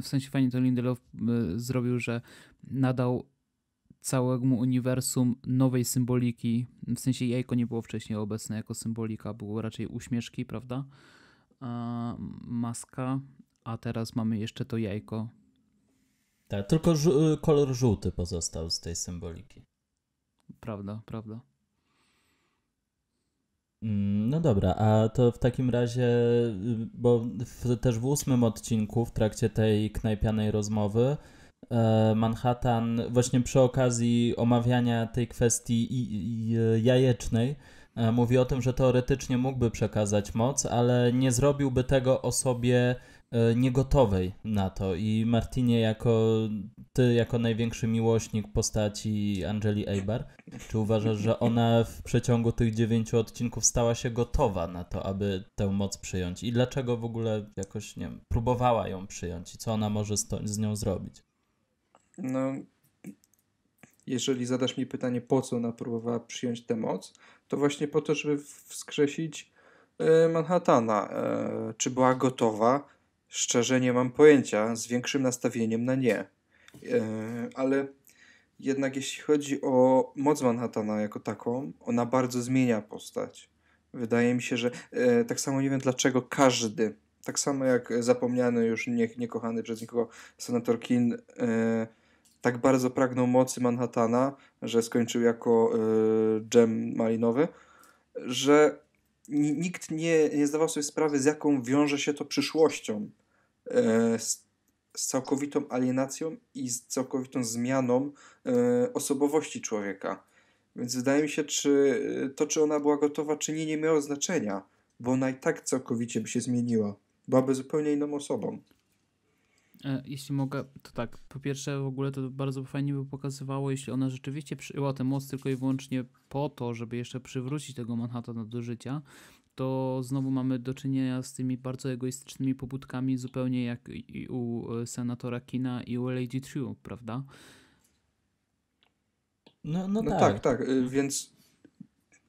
w sensie fajnie to Lindelof e, zrobił, że nadał całemu uniwersum nowej symboliki. W sensie jajko nie było wcześniej obecne jako symbolika, było raczej uśmieszki, prawda? A maska, a teraz mamy jeszcze to jajko. Tak, tylko y, kolor żółty pozostał z tej symboliki. Prawda, prawda. Mm, no dobra, a to w takim razie, y, bo w, też w ósmym odcinku, w trakcie tej knajpianej rozmowy, E, Manhattan właśnie przy okazji omawiania tej kwestii jajecznej e, mówi o tym, że teoretycznie mógłby przekazać moc, ale nie zrobiłby tego osobie e, niegotowej na to. I Martinie, jako ty, jako największy miłośnik postaci Angeli Eibar, czy uważasz, że ona w przeciągu tych dziewięciu odcinków stała się gotowa na to, aby tę moc przyjąć? I dlaczego w ogóle jakoś, nie wiem, próbowała ją przyjąć i co ona może z nią zrobić? No, jeżeli zadasz mi pytanie, po co ona próbowała przyjąć tę moc, to właśnie po to, żeby wskrzesić e, Manhattana. E, czy była gotowa? Szczerze nie mam pojęcia, z większym nastawieniem na nie. E, ale jednak jeśli chodzi o moc Manhattana jako taką, ona bardzo zmienia postać. Wydaje mi się, że tak samo nie wiem dlaczego każdy, tak samo jak zapomniany już nie, niekochany przez nikogo senator Kin, tak bardzo pragnął mocy Manhattana, że skończył jako e, dżem malinowy, że nikt nie, nie zdawał sobie sprawy, z jaką wiąże się to przyszłością. E, z, z, całkowitą alienacją i z całkowitą zmianą e, osobowości człowieka. Więc wydaje mi się, czy to, czy ona była gotowa, czy nie, nie miało znaczenia, bo ona i tak całkowicie by się zmieniła. Byłaby zupełnie inną osobą. E, jeśli mogę, to tak. Po pierwsze, w ogóle to bardzo fajnie by pokazywało, jeśli ona rzeczywiście przyjęła ten most tylko i wyłącznie po to, żeby jeszcze przywrócić tego Manhattana do życia, to znowu mamy do czynienia z tymi bardzo egoistycznymi pobudkami, zupełnie jak i u e, senatora Kina i u Lady True, prawda? No, no, no tak. tak, tak. Y, więc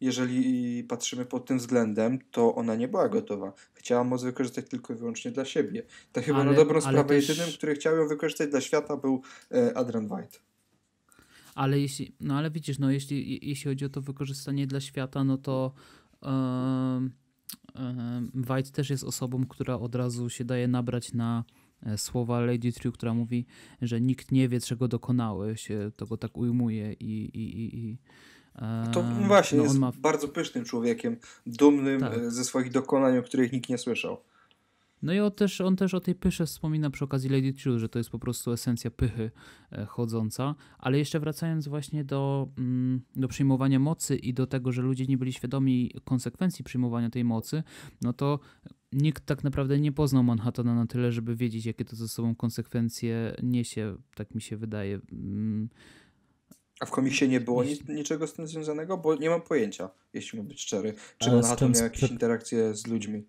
jeżeli patrzymy pod tym względem, to ona nie była gotowa. Chciała moc wykorzystać tylko i wyłącznie dla siebie. Tak chyba ale, na dobrą sprawę też... jedynym, który chciał ją wykorzystać dla świata był e, Adrian White. Ale jeśli, no ale widzisz, no jeśli, jeśli chodzi o to wykorzystanie dla świata, no to yy, yy, White też jest osobą, która od razu się daje nabrać na e, słowa Lady True, która mówi, że nikt nie wie, czego dokonały, się tego tak ujmuje i, i, i, i E, to właśnie, no, jest ma... bardzo pysznym człowiekiem, dumnym tak. E, ze swoich dokonań, o których nikt nie słyszał. No i on też, on też o tej pysze wspomina przy okazji Lady True, że to jest po prostu esencja pychy e, chodząca. Ale jeszcze wracając właśnie do, mm, do przyjmowania mocy i do tego, że ludzie nie byli świadomi konsekwencji przyjmowania tej mocy, no to nikt tak naprawdę nie poznał Manhattana na tyle, żeby wiedzieć, jakie to ze sobą konsekwencje niesie, tak mi się wydaje. Mm, a w komiksie nie było nic, niczego z tym związanego? Bo nie mam pojęcia, jeśli mam być szczery. Czy to miał jakieś interakcje z ludźmi?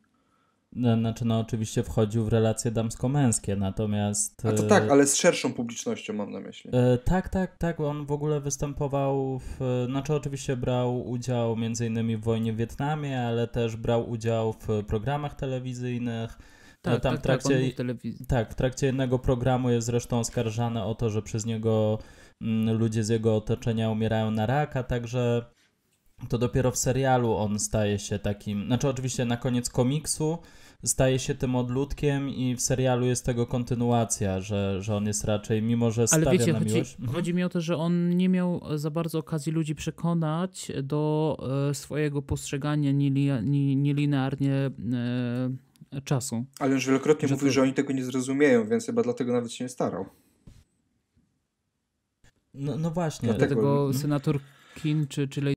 No, znaczy, no oczywiście wchodził w relacje damsko-męskie, natomiast... A to e, tak, ale z szerszą publicznością mam na myśli. E, tak, tak, tak, on w ogóle występował w... Znaczy oczywiście brał udział między innymi w wojnie w Wietnamie, ale też brał udział w programach telewizyjnych. No, tak, tam tak, w tak, trakcie, tak, w tak, w trakcie jednego programu jest zresztą oskarżany o to, że przez niego Mm, ludzie z jego otoczenia umierają na raka, także to dopiero w serialu on staje się takim, znaczy oczywiście na koniec komiksu staje się tym odludkiem i w serialu jest tego kontynuacja, że, że on jest raczej, mimo że stawia Ale wiecie, na chodzi, miłość. Mhm. Chodzi mi o to, że on nie miał za bardzo okazji ludzi przekonać do e, swojego postrzegania nielinearnie e, czasu. Ale już wielokrotnie że mówił, to... że oni tego nie zrozumieją, więc chyba dlatego nawet się nie starał. No, no właśnie. Dlatego, dlatego mm. senator Kin czy, czy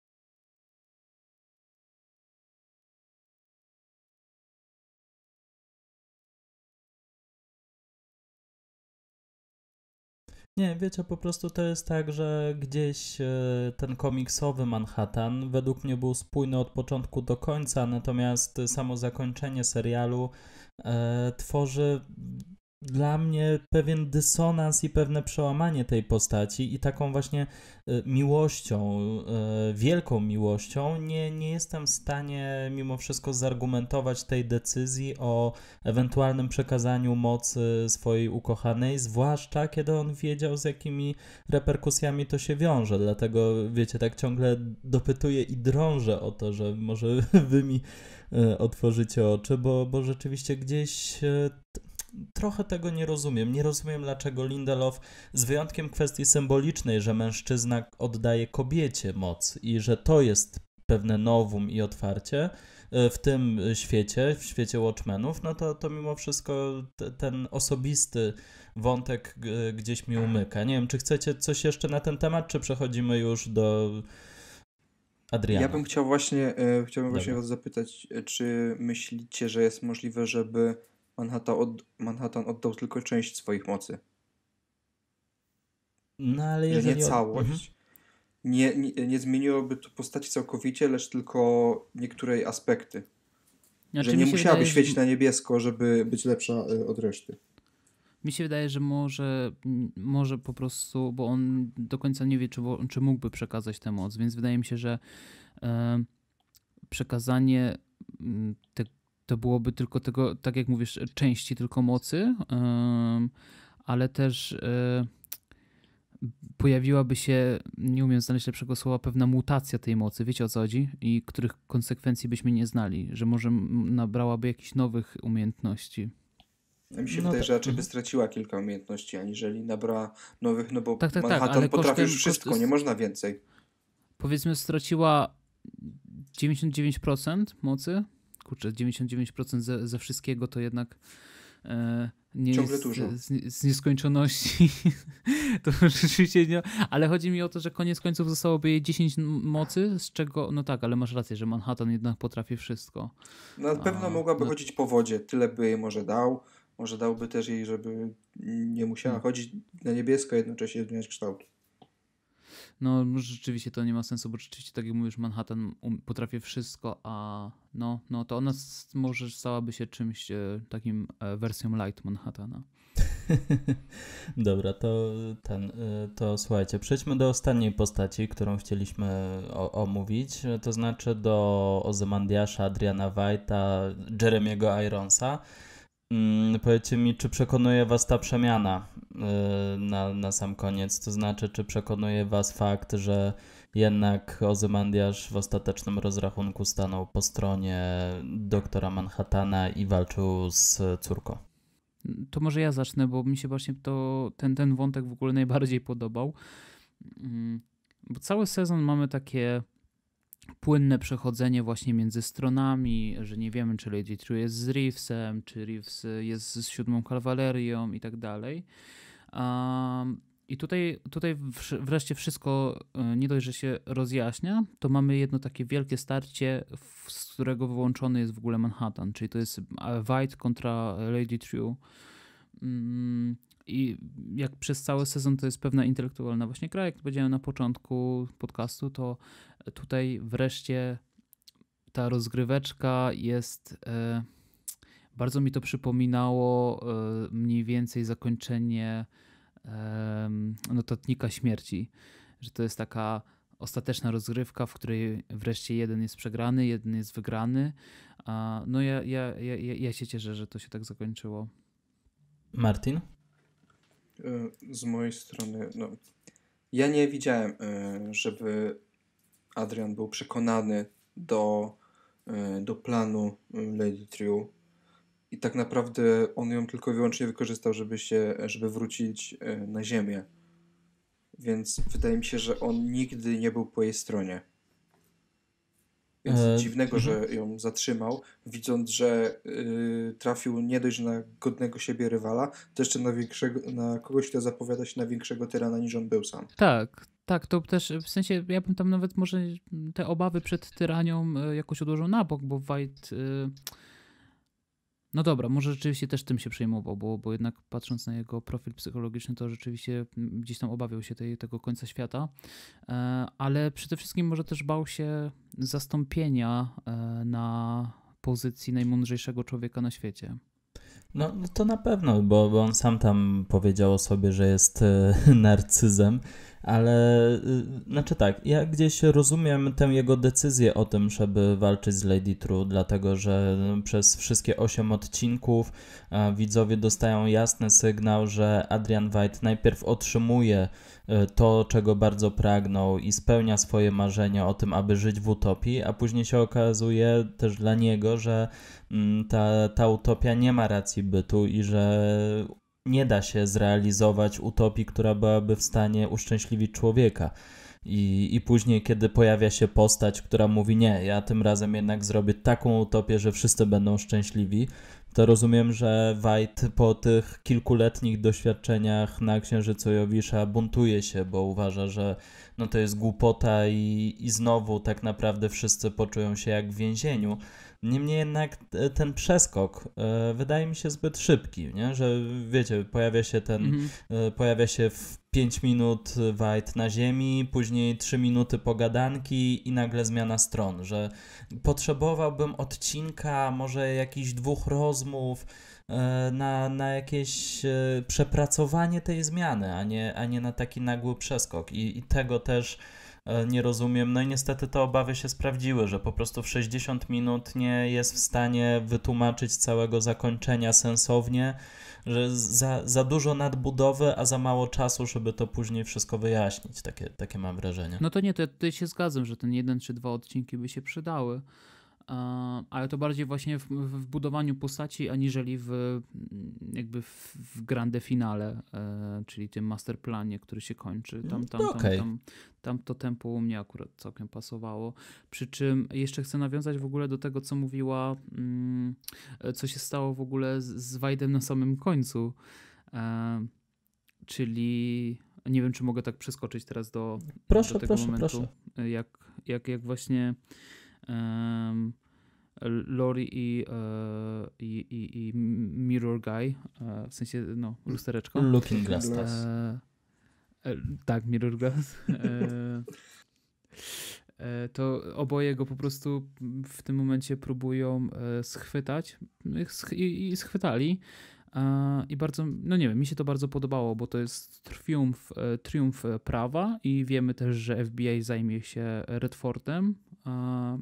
Nie, wiecie, po prostu to jest tak, że gdzieś e, ten komiksowy Manhattan według mnie był spójny od początku do końca, natomiast samo zakończenie serialu e, tworzy dla mnie pewien dysonans i pewne przełamanie tej postaci i taką właśnie e, miłością, e, wielką miłością, nie, nie jestem w stanie mimo wszystko zargumentować tej decyzji o ewentualnym przekazaniu mocy swojej ukochanej, zwłaszcza kiedy on wiedział, z jakimi reperkusjami to się wiąże. Dlatego, wiecie, tak ciągle dopytuję i drążę o to, że może [LAUGHS] wy mi e, otworzycie oczy, bo, bo rzeczywiście gdzieś trochę tego nie rozumiem. Nie rozumiem, dlaczego Lindelof, z wyjątkiem kwestii symbolicznej, że mężczyzna oddaje kobiecie moc i że to jest pewne nowum i otwarcie e, w tym świecie, w świecie Watchmenów, no to, to mimo wszystko te, ten osobisty wątek gdzieś mi umyka. Nie wiem, czy chcecie coś jeszcze na ten temat, czy przechodzimy już do Adriana? Ja bym chciał właśnie, e, chciałbym właśnie was zapytać, e, czy myślicie, że jest możliwe, żeby Manhattan, od, Manhattan oddał tylko część swoich mocy. No ale jeżeli... Że nie całość. Mhm. Nie, nie, nie zmieniłoby to postaci całkowicie, lecz tylko niektóre aspekty. Znaczy, że nie musiałaby wydaje, świecić że... na niebiesko, żeby być lepsza e, od reszty. Mi się wydaje, że może, może po prostu, bo on do końca nie wie, czy, czy mógłby przekazać tę moc, więc wydaje mi się, że e, przekazanie tego to byłoby tylko tego, tak jak mówisz, części tylko mocy, ale też e, pojawiłaby się, nie umiem znaleźć lepszego słowa, pewna mutacja tej mocy, wiecie o co chodzi? I których konsekwencji byśmy nie znali, że może nabrałaby jakichś nowych umiejętności. Ja mi się no wydaje, tak. że raczej by mhm. straciła kilka umiejętności, aniżeli nabrała nowych, no bo tak, tak, tak Manhattan tak, ale potrafi kosztem, już wszystko, koszt... nie można więcej. Powiedzmy straciła 99% mocy, kurczę, 99% ze, ze wszystkiego to jednak e, nie Ciągle jest z, z, nieskończoności. [LAUGHS] to rzeczywiście nie, ale chodzi mi o to, że koniec końców zostałoby jej 10 mocy, z czego, no tak, ale masz rację, że Manhattan jednak potrafi wszystko. No, na pewno A, mogłaby no... chodzić po wodzie, tyle by jej może dał. Może dałby też jej, żeby nie musiała hmm. chodzić na niebiesko, jednocześnie zmieniać kształt. No rzeczywiście to nie ma sensu, bo rzeczywiście tak jak mówisz, Manhattan um, potrafi wszystko, a no, no to ona może stałaby się czymś e, takim e, wersją light Manhattana. [LAUGHS] Dobra, to ten, e, to słuchajcie, przejdźmy do ostatniej postaci, którą chcieliśmy o, omówić, to znaczy do Ozymandiasza, Adriana White'a, Jeremiego Ironsa. Mm, powiedzcie mi, czy przekonuje Was ta przemiana y, na, na sam koniec? To znaczy, czy przekonuje Was fakt, że jednak Ozymandiasz w ostatecznym rozrachunku stanął po stronie doktora Manhattana i walczył z córką? To może ja zacznę, bo mi się właśnie to, ten, ten wątek w ogóle najbardziej podobał. Mm, bo cały sezon mamy takie płynne przechodzenie właśnie między stronami, że nie wiemy, czy Lady True jest z Reevesem, czy Reeves jest z siódmą kawalerią i tak dalej. Um, I tutaj, tutaj wreszcie wszystko e, nie dość, że się rozjaśnia, to mamy jedno takie wielkie starcie, z którego wyłączony jest w ogóle Manhattan, czyli to jest e, White kontra Lady True. Um, i jak przez cały sezon to jest pewna intelektualna właśnie gra, jak powiedziałem na początku podcastu, to tutaj wreszcie ta rozgryweczka jest... E, bardzo mi to przypominało e, mniej więcej zakończenie notatnika śmierci, że to jest taka ostateczna rozgrywka, w której wreszcie jeden jest przegrany, jeden jest wygrany. A, no ja, ja, ja, ja się cieszę, że to się tak zakończyło. Martin? Y, z mojej strony, no, ja nie widziałem, y, żeby Adrian był przekonany do, y, do planu Lady Triu. I tak naprawdę on ją tylko i wyłącznie wykorzystał, żeby się, żeby wrócić na ziemię. Więc wydaje mi się, że on nigdy nie był po jej stronie. Więc e... dziwnego, że mhm. ją zatrzymał, widząc, że y, trafił nie dość na godnego siebie rywala, to jeszcze na, większego, na kogoś, kto zapowiada się na większego tyrana niż on był sam. Tak, tak, to też w sensie ja bym tam nawet może te obawy przed tyranią e, jakoś odłożył na bok, bo White. Y, no dobra, może rzeczywiście też tym się przejmował, bo, bo jednak patrząc na jego profil psychologiczny, to rzeczywiście mm, gdzieś tam obawiał się tej, tego końca świata, e, ale przede wszystkim może też bał się zastąpienia e, na pozycji najmądrzejszego człowieka na świecie. No to na pewno, bo, bo on sam tam powiedział o sobie, że jest e, [LAUGHS] narcyzem, ale y, znaczy tak, ja gdzieś rozumiem tę jego decyzję o tym, żeby walczyć z Lady True, dlatego że przez wszystkie 8 odcinków widzowie dostają jasny sygnał, że Adrian White najpierw otrzymuje y, to, czego bardzo pragnął i spełnia swoje marzenia o tym, aby żyć w utopii, a później się okazuje też dla niego, że mm, ta, ta utopia nie ma racji bytu i że nie da się zrealizować utopii, która byłaby w stanie uszczęśliwić człowieka. I, I później, kiedy pojawia się postać, która mówi: Nie, ja tym razem jednak zrobię taką utopię, że wszyscy będą szczęśliwi, to rozumiem, że White po tych kilkuletnich doświadczeniach na księżycu Jowisza buntuje się, bo uważa, że no to jest głupota i, i znowu tak naprawdę wszyscy poczują się jak w więzieniu. Niemniej jednak e, ten przeskok e, wydaje mi się zbyt szybki, nie? że wiecie, pojawia się ten, mhm. E, pojawia się w 5 minut White na ziemi, później 3 minuty pogadanki i nagle zmiana stron, że potrzebowałbym odcinka, może jakichś dwóch rozmów na, na jakieś przepracowanie tej zmiany, a nie, a nie na taki nagły przeskok i, i tego też E, nie rozumiem. No i niestety te obawy się sprawdziły, że po prostu w 60 minut nie jest w stanie wytłumaczyć całego zakończenia sensownie, że za, za dużo nadbudowy, a za mało czasu, żeby to później wszystko wyjaśnić. Takie, takie mam wrażenie. No to nie, to ja tutaj się zgadzam, że ten jeden czy dwa odcinki by się przydały ale to bardziej właśnie w, w budowaniu postaci, aniżeli w jakby w, w grande finale, e, czyli tym masterplanie, który się kończy. Tam, tam, okay. tam, tam, tam to tempo u mnie akurat całkiem pasowało. Przy czym jeszcze chcę nawiązać w ogóle do tego, co mówiła, mm, e, co się stało w ogóle z, z Wajdem na samym końcu. E, czyli nie wiem, czy mogę tak przeskoczyć teraz do, proszę, do tego proszę, momentu, proszę. Jak, jak, jak właśnie Lori i, e, i, i, i Mirror Guy, e, w sensie no, lustereczko. Looking Glass. E, e tak, Mirror Glass. E, to oboje go po prostu w tym momencie próbują schwytać no i, i schwytali. I bardzo, no nie wiem, mi się to bardzo podobało, bo to jest triumf, triumf prawa i wiemy też, że FBI zajmie się Redfordem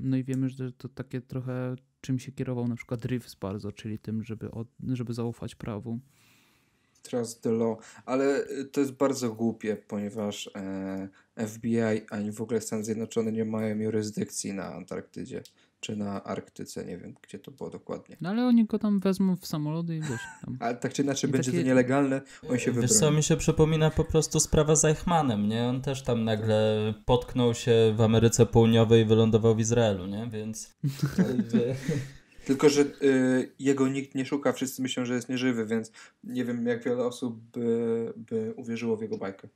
no i wiemy, że to takie trochę czym się kierował na przykład Riffs bardzo, czyli tym, żeby, od, żeby zaufać prawu. Trust the law, ale y, to jest bardzo głupie, ponieważ e, FBI ani w ogóle Stany Zjednoczone nie mają jurysdykcji na Antarktydzie czy na Arktyce, nie wiem gdzie to było dokładnie. No ale oni go tam wezmą w samoloty i wiesz. Tam. [LAUGHS] ale tak czy inaczej I będzie takie... to nielegalne, on się wybroni. Wiesz co, mi się przypomina po prostu sprawa z Eichmannem, nie? On też tam nagle potknął się w Ameryce Południowej i wylądował w Izraelu, nie? Więc... [LAUGHS] Tylko, że y, jego nikt nie szuka, wszyscy myślą, że jest nieżywy, więc nie wiem jak wiele osób by, by uwierzyło w jego bajkę.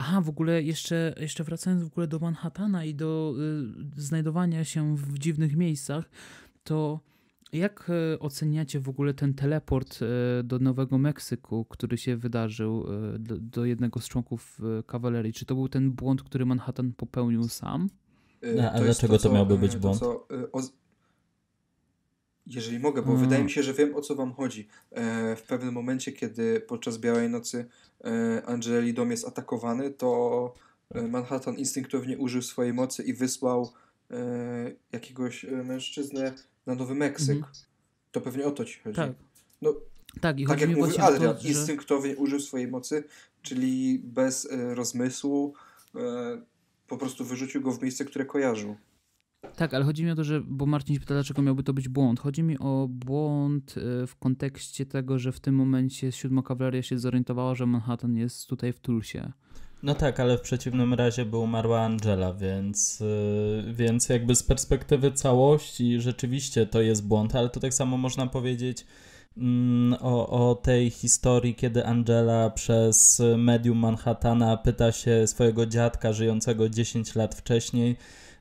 Aha, w ogóle jeszcze, jeszcze wracając w ogóle do Manhattana i do y, znajdowania się w dziwnych miejscach, to jak y, oceniacie w ogóle ten teleport y, do Nowego Meksyku, który się wydarzył y, do, jednego z członków kawalerii? Czy to był ten błąd, który Manhattan popełnił sam? No, a dlaczego to, to, miałby być błąd? To, co, jeżeli mogę, bo mm. wydaje mi mm. się, że wiem o co wam chodzi. E, w pewnym momencie, kiedy podczas Białej Nocy e, Angeli dom jest atakowany, to e, Manhattan instynktownie użył swojej mocy i wysłał e, jakiegoś e, mężczyznę na Nowy Meksyk. Mm. To pewnie o to ci chodzi. Tak. No, tak, i tak jak mówił Adrian, to, że... instynktownie użył swojej mocy, czyli bez e, rozmysłu po prostu wyrzucił go w miejsce, które kojarzył. Tak, ale chodzi mi o to, że, bo Marcin się pyta, dlaczego miałby to być błąd. Chodzi mi o błąd e, w kontekście tego, że w tym momencie siódma kawaleria się zorientowała, że Manhattan jest tutaj w Tulsie. No tak, ale w przeciwnym razie by umarła Angela, więc, e, więc jakby z perspektywy całości rzeczywiście to jest błąd, ale to tak samo można powiedzieć mm, o, o tej historii, kiedy Angela przez medium Manhattana pyta się swojego dziadka żyjącego 10 lat wcześniej,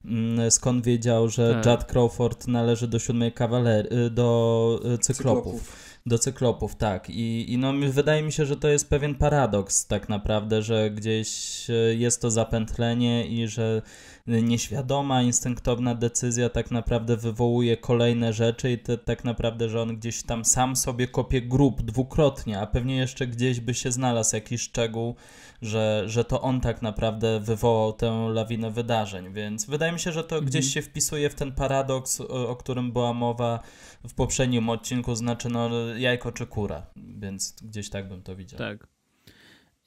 Mm, skąd wiedział, że tak. Judd Crawford należy do siódmej kawalerii, y, do y, cyklopów. cyklopów do cyklopów, tak. I, i no, wydaje mi się, że to jest pewien paradoks tak naprawdę, że gdzieś y, jest to zapętlenie i że nieświadoma, instynktowna decyzja tak naprawdę wywołuje kolejne rzeczy i to, tak naprawdę, że on gdzieś tam sam sobie kopie grób dwukrotnie, a pewnie jeszcze gdzieś by się znalazł jakiś szczegół, że, że to on tak naprawdę wywołał tę lawinę wydarzeń, więc wydaje mi się, że to mhm. gdzieś się wpisuje w ten paradoks, o, o którym była mowa w poprzednim odcinku, znaczy no jajko czy kura, więc gdzieś tak bym to widział. Tak.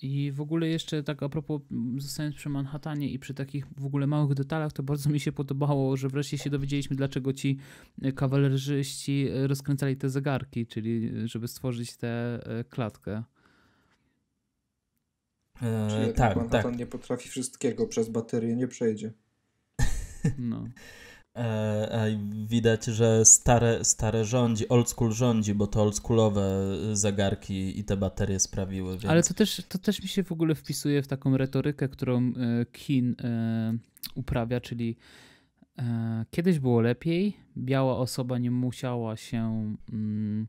I w ogóle jeszcze tak a propos, mm, zostając przy Manhattanie i przy takich w ogóle małych detalach, to bardzo mi się podobało, że wreszcie się dowiedzieliśmy, dlaczego ci e, kawalerzyści e, rozkręcali te zegarki, czyli e, żeby stworzyć tę klatkę. Eee, Czyli tak, Manhattan tak. nie potrafi wszystkiego, przez baterię nie przejdzie. No. [LAUGHS] E, widać, że stare, stare rządzi, old school rządzi, bo to oldschoolowe y, zegarki i te baterie sprawiły. Więc... Ale to też, to też mi się w ogóle wpisuje w taką retorykę, którą e, Kin e, uprawia, czyli kiedyś było lepiej, biała osoba nie musiała się mm,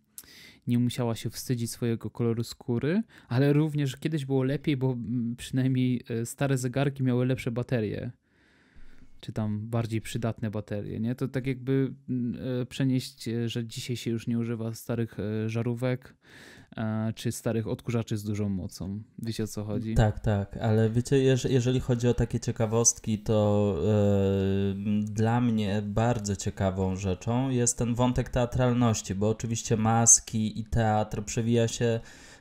nie musiała się wstydzić swojego koloru skóry, ale również kiedyś było lepiej, bo mm, przynajmniej stare zegarki miały lepsze baterie czy tam bardziej przydatne baterie, nie? To tak jakby mm, e, przenieść, e, że dzisiaj się już nie używa starych e, żarówek, czy starych odkurzaczy z dużą mocą. Wiecie o co chodzi? Tak, tak, ale wiecie, jeżeli chodzi o takie ciekawostki, to yy, dla mnie bardzo ciekawą rzeczą jest ten wątek teatralności, bo oczywiście maski i teatr przewija się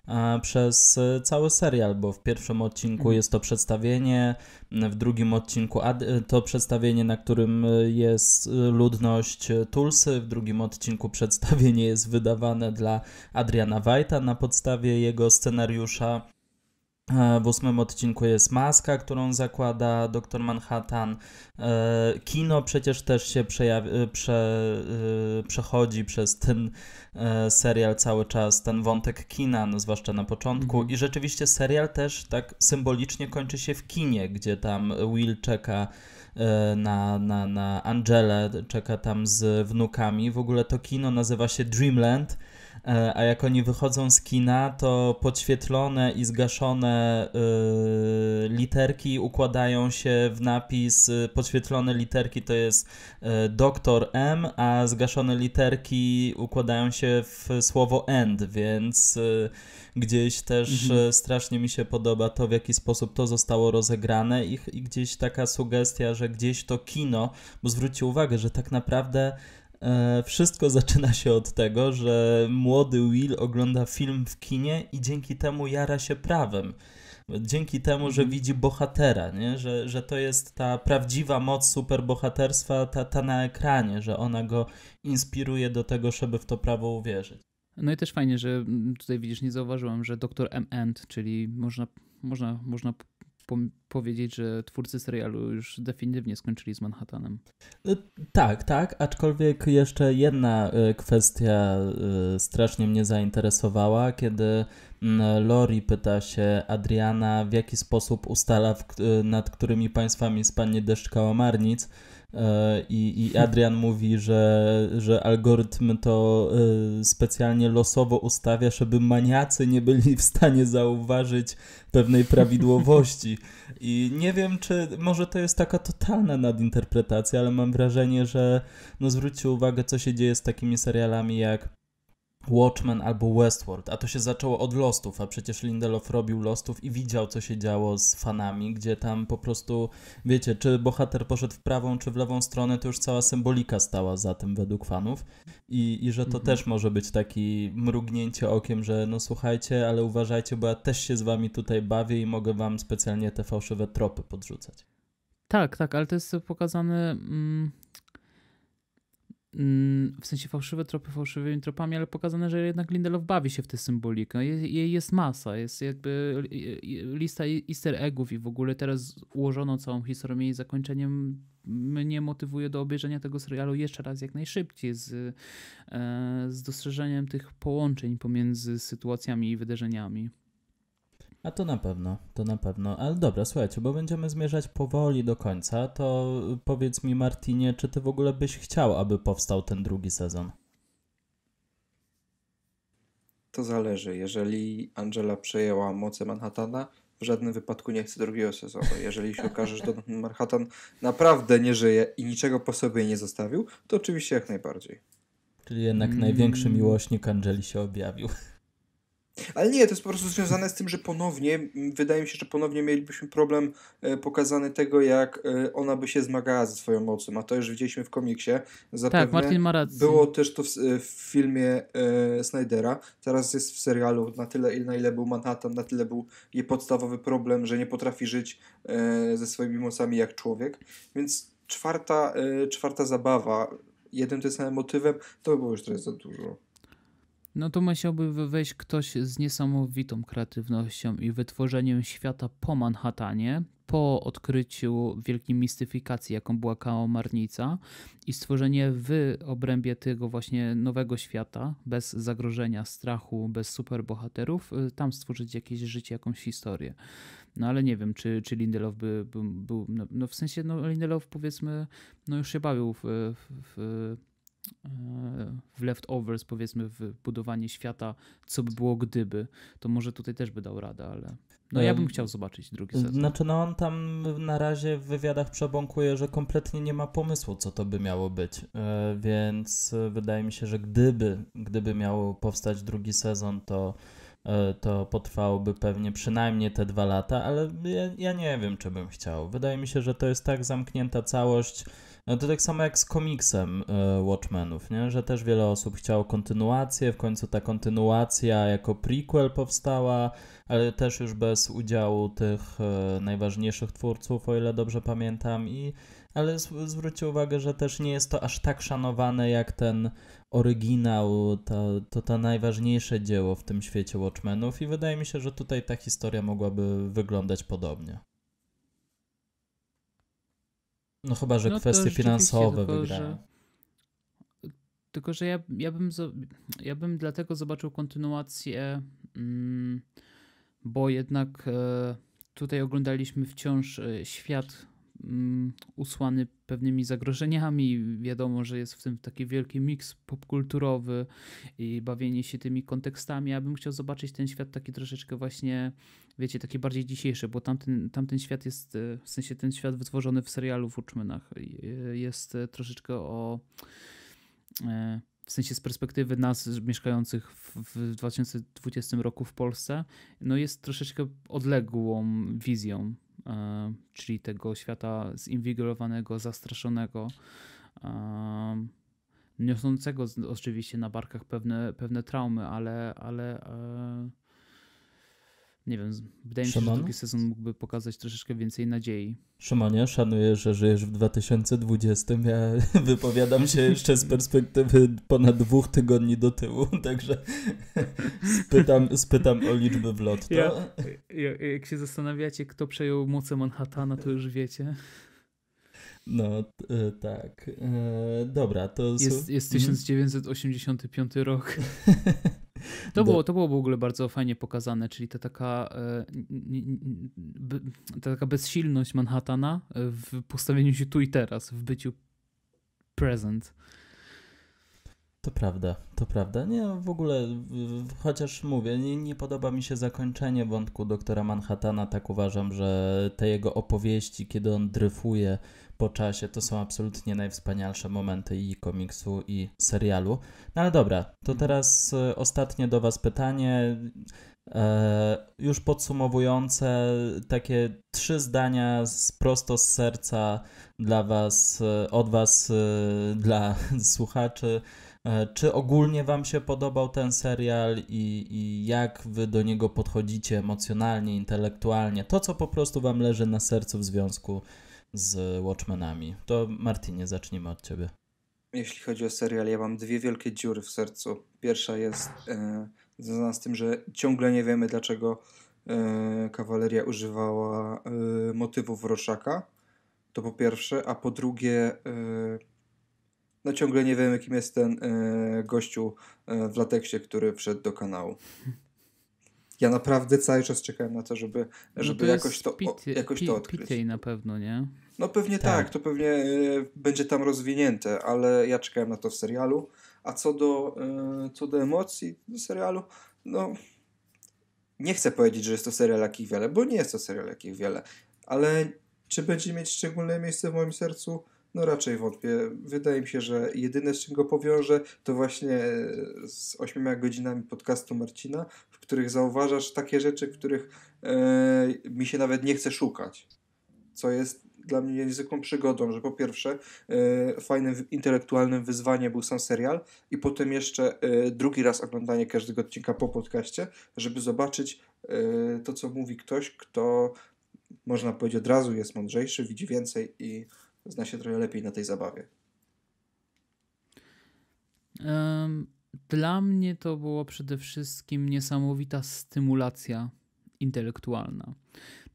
E, przez cały serial, bo w pierwszym odcinku mhm. jest to przedstawienie, w drugim odcinku to przedstawienie, na którym jest ludność Tulsy, w drugim odcinku przedstawienie jest wydawane dla Adriana Wajta na podstawie jego scenariusza. W ósmym odcinku jest maska, którą zakłada doktor Manhattan. E, kino przecież też się przejawi- e, prze, e, przechodzi przez ten serial cały czas, ten wątek kina, no zwłaszcza na początku. Mhm. I rzeczywiście serial też tak symbolicznie kończy się w kinie, gdzie tam Will czeka na, na, na Angelę, czeka tam z wnukami. W ogóle to kino nazywa się Dreamland E, a jak oni wychodzą z kina, to podświetlone i zgaszone y, literki układają się w napis. Y, podświetlone literki to jest e, doktor M, a zgaszone literki układają się w słowo end, więc y, gdzieś też mhm. E, strasznie mi się podoba to, w jaki sposób to zostało rozegrane i, i gdzieś taka sugestia, że gdzieś to kino, bo zwróćcie uwagę, że tak naprawdę E, wszystko [LAUGHS] zaczyna się od tego, że młody Will ogląda film w kinie i dzięki temu jara się prawem. Dzięki temu, że mhm. widzi bohatera, nie? Że, że to jest ta prawdziwa moc superbohaterstwa, ta, ta na ekranie, że ona go inspiruje do tego, żeby w to prawo uwierzyć. No i też fajnie, że tutaj widzisz, nie zauważyłem, że doktor M. End, czyli można, można, można powiedzieć, że twórcy serialu już definitywnie skończyli z Manhattanem. Y, tak, tak, aczkolwiek jeszcze jedna y, kwestia y, strasznie mnie zainteresowała, kiedy mm, Lori pyta się Adriana, w jaki sposób ustala, nad którymi państwami spadnie deszcz kałamarnic E, I, I Adrian mówi, że, że algorytm to e, specjalnie losowo ustawia, żeby maniacy nie byli w stanie zauważyć pewnej prawidłowości. I nie wiem, czy może to jest taka totalna nadinterpretacja, ale mam wrażenie, że no zwróćcie uwagę, co się dzieje z takimi serialami jak Watchmen albo Westworld, a to się zaczęło od Lostów, a przecież Lindelof robił Lostów i widział, co się działo z fanami, gdzie tam po prostu, wiecie, czy bohater poszedł w prawą, czy w lewą stronę, to już cała symbolika stała za tym według fanów i, i że to mhm. też może być taki mrugnięcie okiem, że no słuchajcie, ale uważajcie, bo ja też się z wami tutaj bawię i mogę wam specjalnie te fałszywe tropy podrzucać. Tak, tak, ale to jest pokazane mm, Mm, w sensie fałszywe tropy fałszywymi tropami, ale pokazane, że jednak Lindelof bawi się w tę symbolikę. Jej jest, masa, jest jakby lista easter eggów i w ogóle teraz ułożoną całą historię jej zakończeniem mnie motywuje do obejrzenia tego serialu jeszcze raz jak najszybciej z, e, z dostrzeżeniem tych połączeń pomiędzy sytuacjami i wydarzeniami. A to na pewno, to na pewno. Ale dobra, słuchajcie, bo będziemy zmierzać powoli do końca, to powiedz mi Martinie, czy ty w ogóle byś chciał, aby powstał ten drugi sezon? To zależy. Jeżeli Angela przejęła moce Manhattana, w żadnym wypadku nie chcę drugiego sezonu. Jeżeli się okaże, że Manhattan naprawdę nie żyje i niczego po sobie nie zostawił, to oczywiście jak najbardziej. Czyli jednak mm. największy miłośnik Angeli się objawił. Ale nie, to jest po prostu związane z tym, że ponownie, mm, wydaje mi się, że ponownie mielibyśmy problem e, pokazany tego, jak e, ona by się zmagała ze swoją mocą, a to już widzieliśmy w komiksie. Zapewne tak, Martin ma rację. Było też to w, e, w filmie e, Snydera, teraz jest w serialu, na tyle, na ile był Manhattan, na tyle był jej podstawowy problem, że nie potrafi żyć e, ze swoimi mocami jak człowiek, więc czwarta, e, czwarta zabawa, jednym tym samym motywem, to było już trochę za dużo. No to musiałby wejść ktoś z niesamowitą kreatywnością i wytworzeniem świata po Manhattanie, po odkryciu wielkiej mistyfikacji, jaką była kałamarnica i stworzenie w obrębie tego właśnie nowego świata, bez zagrożenia, strachu, bez superbohaterów, y, tam stworzyć jakieś życie, jakąś historię. No ale nie wiem, czy, czy Lindelof by, był, no, no w sensie, no Lindelof powiedzmy, no już się bawił w, w, w w leftovers, powiedzmy, w budowanie świata, co by było gdyby, to może tutaj też by dał radę, ale no ja bym chciał zobaczyć drugi sezon. Znaczy no on tam na razie w wywiadach przebąkuje, że kompletnie nie ma pomysłu, co to by miało być, e, więc e, wydaje mi się, że gdyby, gdyby miał powstać drugi sezon, to e, to potrwałoby pewnie przynajmniej te dwa lata, ale ja, ja nie wiem, czy bym chciał. Wydaje mi się, że to jest tak zamknięta całość, no to tak samo jak z komiksem e, Watchmenów, nie? że też wiele osób chciało kontynuację, w końcu ta kontynuacja jako prequel powstała, ale też już bez udziału tych e, najważniejszych twórców, o ile dobrze pamiętam. I, ale zwróćcie uwagę, że też nie jest to aż tak szanowane jak ten oryginał, to, to to najważniejsze dzieło w tym świecie Watchmenów i wydaje mi się, że tutaj ta historia mogłaby wyglądać podobnie. No chyba, że no kwestie finansowe tylko, wygrają. Że, tylko, że ja, ja, bym, ja bym dlatego zobaczył kontynuację, mm, bo jednak e, tutaj oglądaliśmy wciąż e, świat mm, usłany pewnymi zagrożeniami. Wiadomo, że jest w tym taki wielki miks popkulturowy i bawienie się tymi kontekstami. Ja bym chciał zobaczyć ten świat taki troszeczkę właśnie, wiecie, taki bardziej dzisiejszy, bo tamten, tamten świat jest, e, w sensie ten świat wytworzony w serialu w Uczmenach e, jest e, troszeczkę o w sensie z perspektywy nas mieszkających w 2020 roku w Polsce, no jest troszeczkę odległą wizją E, czyli tego świata zinwigilowanego, zastraszonego, e, niosącego oczywiście na barkach pewne, pewne traumy, ale, ale e, nie wiem, wydaje mi się, Szaman? że drugi sezon mógłby pokazać troszeczkę więcej nadziei. Szymanie, szanuję, że żyjesz w 2020. Ja [LAUGHS] wypowiadam się jeszcze z [LAUGHS] perspektywy ponad dwóch tygodni do tyłu, [LAUGHS] także spytam, spytam o liczby w lotto. Ja, ja, jak się zastanawiacie, kto przejął moce Manhattana, to już wiecie. No, y, tak. E, dobra, to... Jest, jest 1985 mhm. rok. [LAUGHS] To, było, to było w ogóle bardzo fajnie pokazane, czyli ta taka, e, ta taka bezsilność Manhattana w postawieniu się tu i teraz, w byciu present. To prawda, to prawda. Nie, w ogóle, chociaż mówię, nie, nie, podoba mi się zakończenie wątku doktora Manhattana. Tak uważam, że te jego opowieści, kiedy on dryfuje po czasie, to są absolutnie najwspanialsze momenty i komiksu, i serialu. No ale dobra, to mhm. teraz e, ostatnie do Was pytanie. E, już podsumowujące, takie trzy zdania z, prosto z serca dla Was, e, od Was, e, dla [LAUGHS] słuchaczy E, czy ogólnie Wam się podobał ten serial i, i, jak Wy do niego podchodzicie emocjonalnie, intelektualnie? To, co po prostu Wam leży na sercu w związku z Watchmenami. To Martinie, zacznijmy od Ciebie. Jeśli chodzi o serial, ja mam dwie wielkie dziury w sercu. Pierwsza jest e, związana z tym, że ciągle nie wiemy, dlaczego e, kawaleria używała e, motywów Roszaka. To po pierwsze, a po drugie. E, no ciągle nie wiemy, kim jest ten e, gościu e, w lateksie, który wszedł do kanału. Ja naprawdę cały czas czekałem na to, żeby, no żeby no to jakoś, to, pity, o, jakoś to odkryć. Pitej na pewno, nie? No pewnie tak, tak to pewnie e, będzie tam rozwinięte, ale ja czekałem na to w serialu. A co do, e, co do emocji do serialu, no nie chcę powiedzieć, że jest to serial jakich wiele, bo nie jest to serial jakich wiele, ale czy będzie mieć szczególne miejsce w moim sercu? No raczej wątpię. Wydaje mi się, że jedyne z czym go powiążę to właśnie z ośmioma godzinami podcastu Marcina, w których zauważasz takie rzeczy, których e, mi się nawet nie chce szukać. Co jest dla mnie niezwykłą przygodą, że po pierwsze e, fajnym intelektualnym wyzwaniem był sam serial i potem jeszcze e, drugi raz oglądanie każdego odcinka po podcaście, żeby zobaczyć e, to, co mówi ktoś, kto można powiedzieć od razu jest mądrzejszy, widzi więcej i zna się trochę lepiej na tej zabawie. Dla mnie to było przede wszystkim niesamowita stymulacja intelektualna.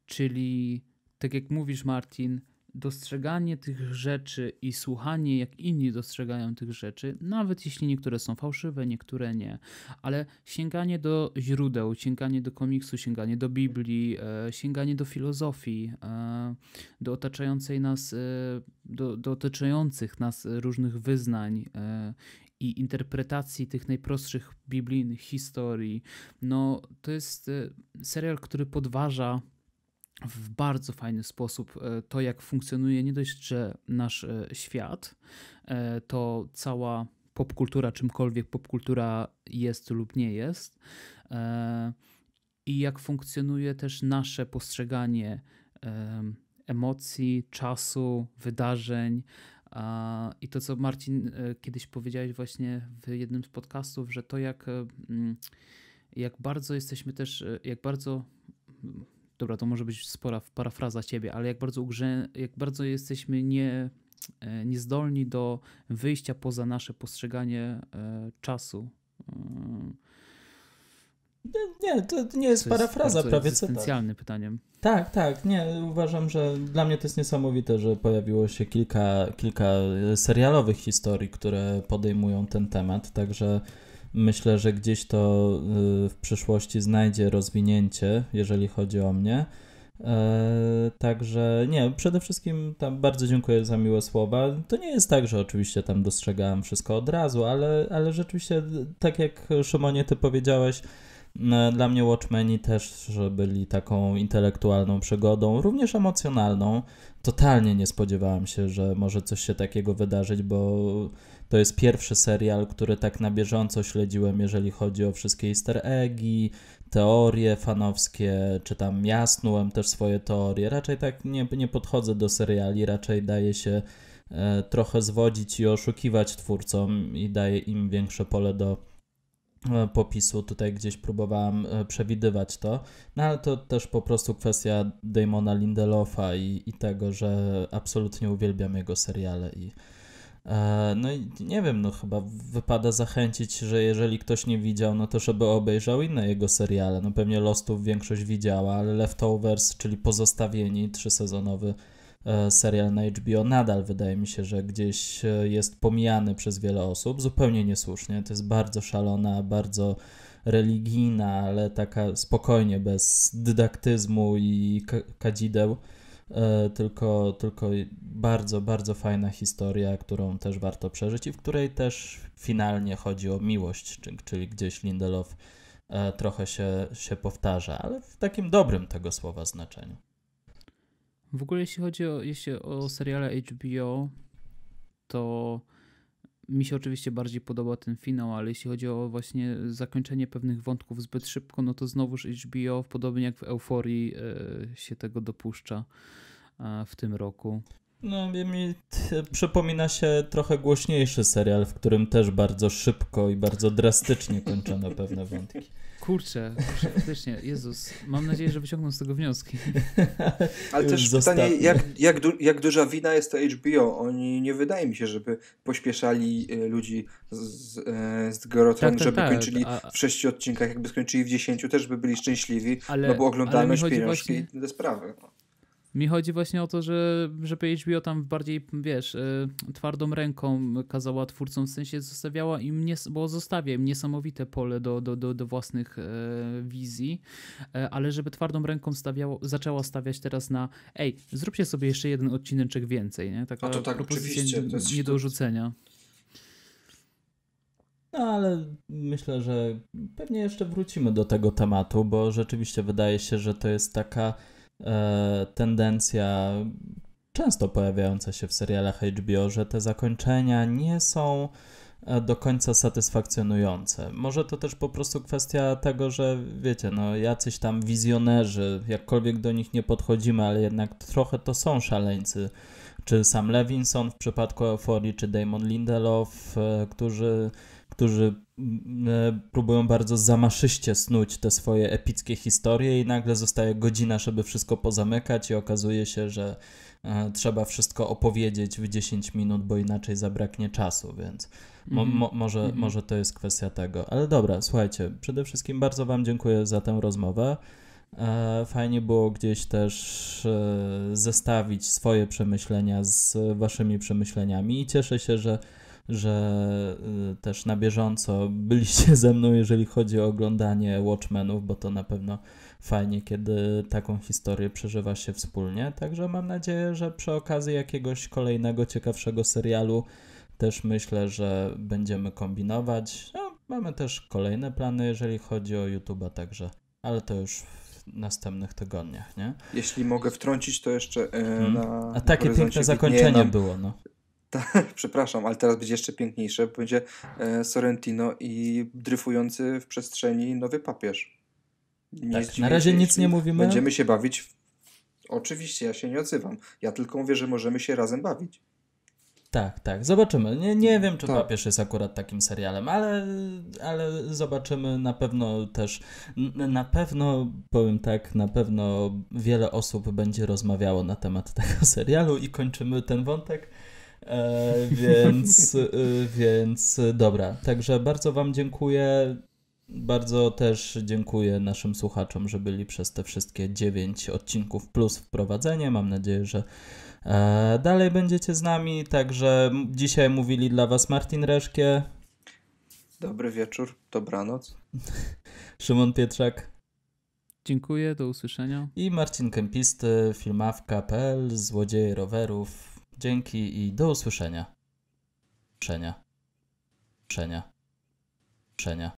Czyli, tak jak mówisz, Martin, dostrzeganie tych rzeczy i słuchanie, jak inni dostrzegają tych rzeczy, nawet jeśli niektóre są fałszywe, niektóre nie, ale sięganie do źródeł, sięganie do komiksu, sięganie do Biblii, e, sięganie do filozofii, e, do otaczającej nas, e, do, do otaczających nas różnych wyznań i interpretacji tych najprostszych biblijnych historii. No, to jest serial, który podważa w bardzo fajny sposób e, to, jak funkcjonuje nie dość, że nasz e, świat, e, to cała popkultura, czymkolwiek popkultura jest lub nie jest, i jak funkcjonuje też nasze postrzeganie emocji, czasu, wydarzeń. I to, co Marcin kiedyś powiedziałeś właśnie w jednym z podcastów, że to jak, mm, jak bardzo jesteśmy też, jak bardzo dobra, to może być spora parafraza ciebie, ale jak bardzo, ugrze, jak bardzo jesteśmy nie, e, niezdolni do wyjścia poza nasze postrzeganie e, czasu. E, nie, to nie jest to parafraza, jest prawie co tak. pytaniem. Tak, tak, nie, uważam, że dla mnie to jest niesamowite, że pojawiło się kilka, kilka serialowych historii, które podejmują ten temat, także Myślę, że gdzieś to y, w przyszłości znajdzie rozwinięcie, jeżeli chodzi o mnie. E, także nie, przede wszystkim tam bardzo dziękuję za miłe słowa. To nie jest tak, że oczywiście tam dostrzegałem wszystko od razu, ale, ale rzeczywiście, tak jak Szymonie, ty powiedziałeś, dla mnie Watchmeni też byli taką intelektualną przygodą, również emocjonalną. Totalnie nie spodziewałem się, że może coś się takiego wydarzyć, bo to jest pierwszy serial, który tak na bieżąco śledziłem, jeżeli chodzi o wszystkie easter eggi, teorie fanowskie, czy tam jasnułem też swoje teorie. Raczej tak nie, nie podchodzę do seriali, raczej daje się e, trochę zwodzić i oszukiwać twórcom i daje im większe pole do e, popisu. Tutaj gdzieś próbowałem e, przewidywać to, no ale to też po prostu kwestia Damona Lindelofa i, i tego, że absolutnie uwielbiam jego seriale i E, no i nie wiem, no chyba wypada zachęcić, że jeżeli ktoś nie widział, no to żeby obejrzał inne jego seriale. No pewnie Lostów większość widziała, ale Leftovers, czyli Pozostawieni, trzysezonowy e, serial na HBO, nadal wydaje mi się, że gdzieś e, jest pomijany przez wiele osób, zupełnie niesłusznie. To jest bardzo szalona, bardzo religijna, ale taka spokojnie, bez dydaktyzmu i kadzideł E, tylko, tylko bardzo, bardzo fajna historia, którą też warto przeżyć i w której też finalnie chodzi o miłość, czyli gdzieś Lindelof e, trochę się, się powtarza, ale w takim dobrym tego słowa znaczeniu. W ogóle jeśli chodzi o, jeśli o seriale HBO, to mi się oczywiście bardziej podoba ten finał, ale jeśli chodzi o właśnie zakończenie pewnych wątków zbyt szybko, no to znowuż HBO, podobnie jak w Euforii, e, się tego dopuszcza e, w tym roku. No, mi przypomina się trochę głośniejszy serial, w którym też bardzo szybko i bardzo drastycznie kończono pewne wątki. [LAUGHS] Kurczę, kurczę faktycznie, Jezus, mam nadzieję, że wyciągną z tego wnioski. [LAUGHS] Ale też pytanie, jak, jak, du jak duża wina jest to HBO? Oni nie wydaje mi się, żeby pośpieszali y, ludzi z, z, e, z Gorotron, tak, tak, żeby tak, kończyli a... w sześciu odcinkach, jakby skończyli w dziesięciu, też by byli szczęśliwi, ale, no bo oglądamy pieniążki właśnie... i te sprawy. No. Mi chodzi właśnie o to, że żeby HBO tam bardziej, wiesz, e, twardą ręką kazała twórcom, w sensie zostawiała im, nie, bo zostawia im niesamowite pole do, do, do, do własnych e, wizji, e, ale żeby twardą ręką stawiało, zaczęła stawiać teraz na ej, zróbcie sobie jeszcze jeden odcineczek więcej, nie? Taka A to tak, propozycja nie, nie do rzucenia. No ale myślę, że pewnie jeszcze wrócimy do tego tematu, bo rzeczywiście wydaje się, że to jest taka E, tendencja często pojawiająca się w serialach HBO, że te zakończenia nie są e, do końca satysfakcjonujące. Może to też po prostu kwestia tego, że wiecie, no jacyś tam wizjonerzy, jakkolwiek do nich nie podchodzimy, ale jednak trochę to są szaleńcy. Czy sam Levinson w przypadku Euforii, czy Damon Lindelof, e, którzy którzy mm, e, próbują bardzo zamaszyście snuć te swoje epickie historie i nagle zostaje godzina, żeby wszystko pozamykać i okazuje się, że e, trzeba wszystko opowiedzieć w 10 minut, bo inaczej zabraknie czasu, więc mo mhm. mo może, mm -hmm. może to jest kwestia tego. Ale dobra, słuchajcie, przede wszystkim bardzo Wam dziękuję za tę rozmowę. E, fajnie było gdzieś też zestawić swoje przemyślenia z Waszymi przemyśleniami i cieszę się, że że y, też na bieżąco byliście ze mną, jeżeli chodzi o oglądanie Watchmenów, bo to na pewno fajnie, kiedy taką historię przeżywa się wspólnie. Także mam nadzieję, że przy okazji jakiegoś kolejnego ciekawszego serialu też myślę, że będziemy kombinować. No, mamy też kolejne plany, jeżeli chodzi o YouTube'a, także, ale to już następnych tygodniach, nie? Jeśli mogę wtrącić, to jeszcze yy, hmm. na... A takie piękne zakończenie no. było, no. Ta, [LAUGHS] przepraszam, ale teraz będzie jeszcze piękniejsze, bo będzie e, Sorrentino i dryfujący w przestrzeni nowy papież. Nie tak, na razie nic nie mówimy. Będziemy się bawić. W... Oczywiście, ja się nie odzywam. Ja tylko mówię, że możemy się razem bawić. Tak, tak, zobaczymy. Nie, nie mm, wiem, czy tak. papież jest akurat takim serialem, ale, ale zobaczymy na pewno też. Na pewno, powiem tak, na pewno wiele osób będzie rozmawiało na temat tego [LAUGHS] serialu i kończymy ten wątek. E, więc, e, więc dobra. Także bardzo Wam dziękuję. Bardzo też dziękuję naszym słuchaczom, że byli przez te wszystkie 9 odcinków plus wprowadzenie. Mam nadzieję, że e, dalej będziecie z nami. Także dzisiaj mówili dla Was Martin Reszkie. Dobry wieczór, dobranoc. Szymon Pietrzak. Dziękuję, do usłyszenia. I Marcin Kempisty, filmawka.pl, złodzieje rowerów. Dzięki i do usłyszenia. Usłyszenia. Usłyszenia. Usłyszenia.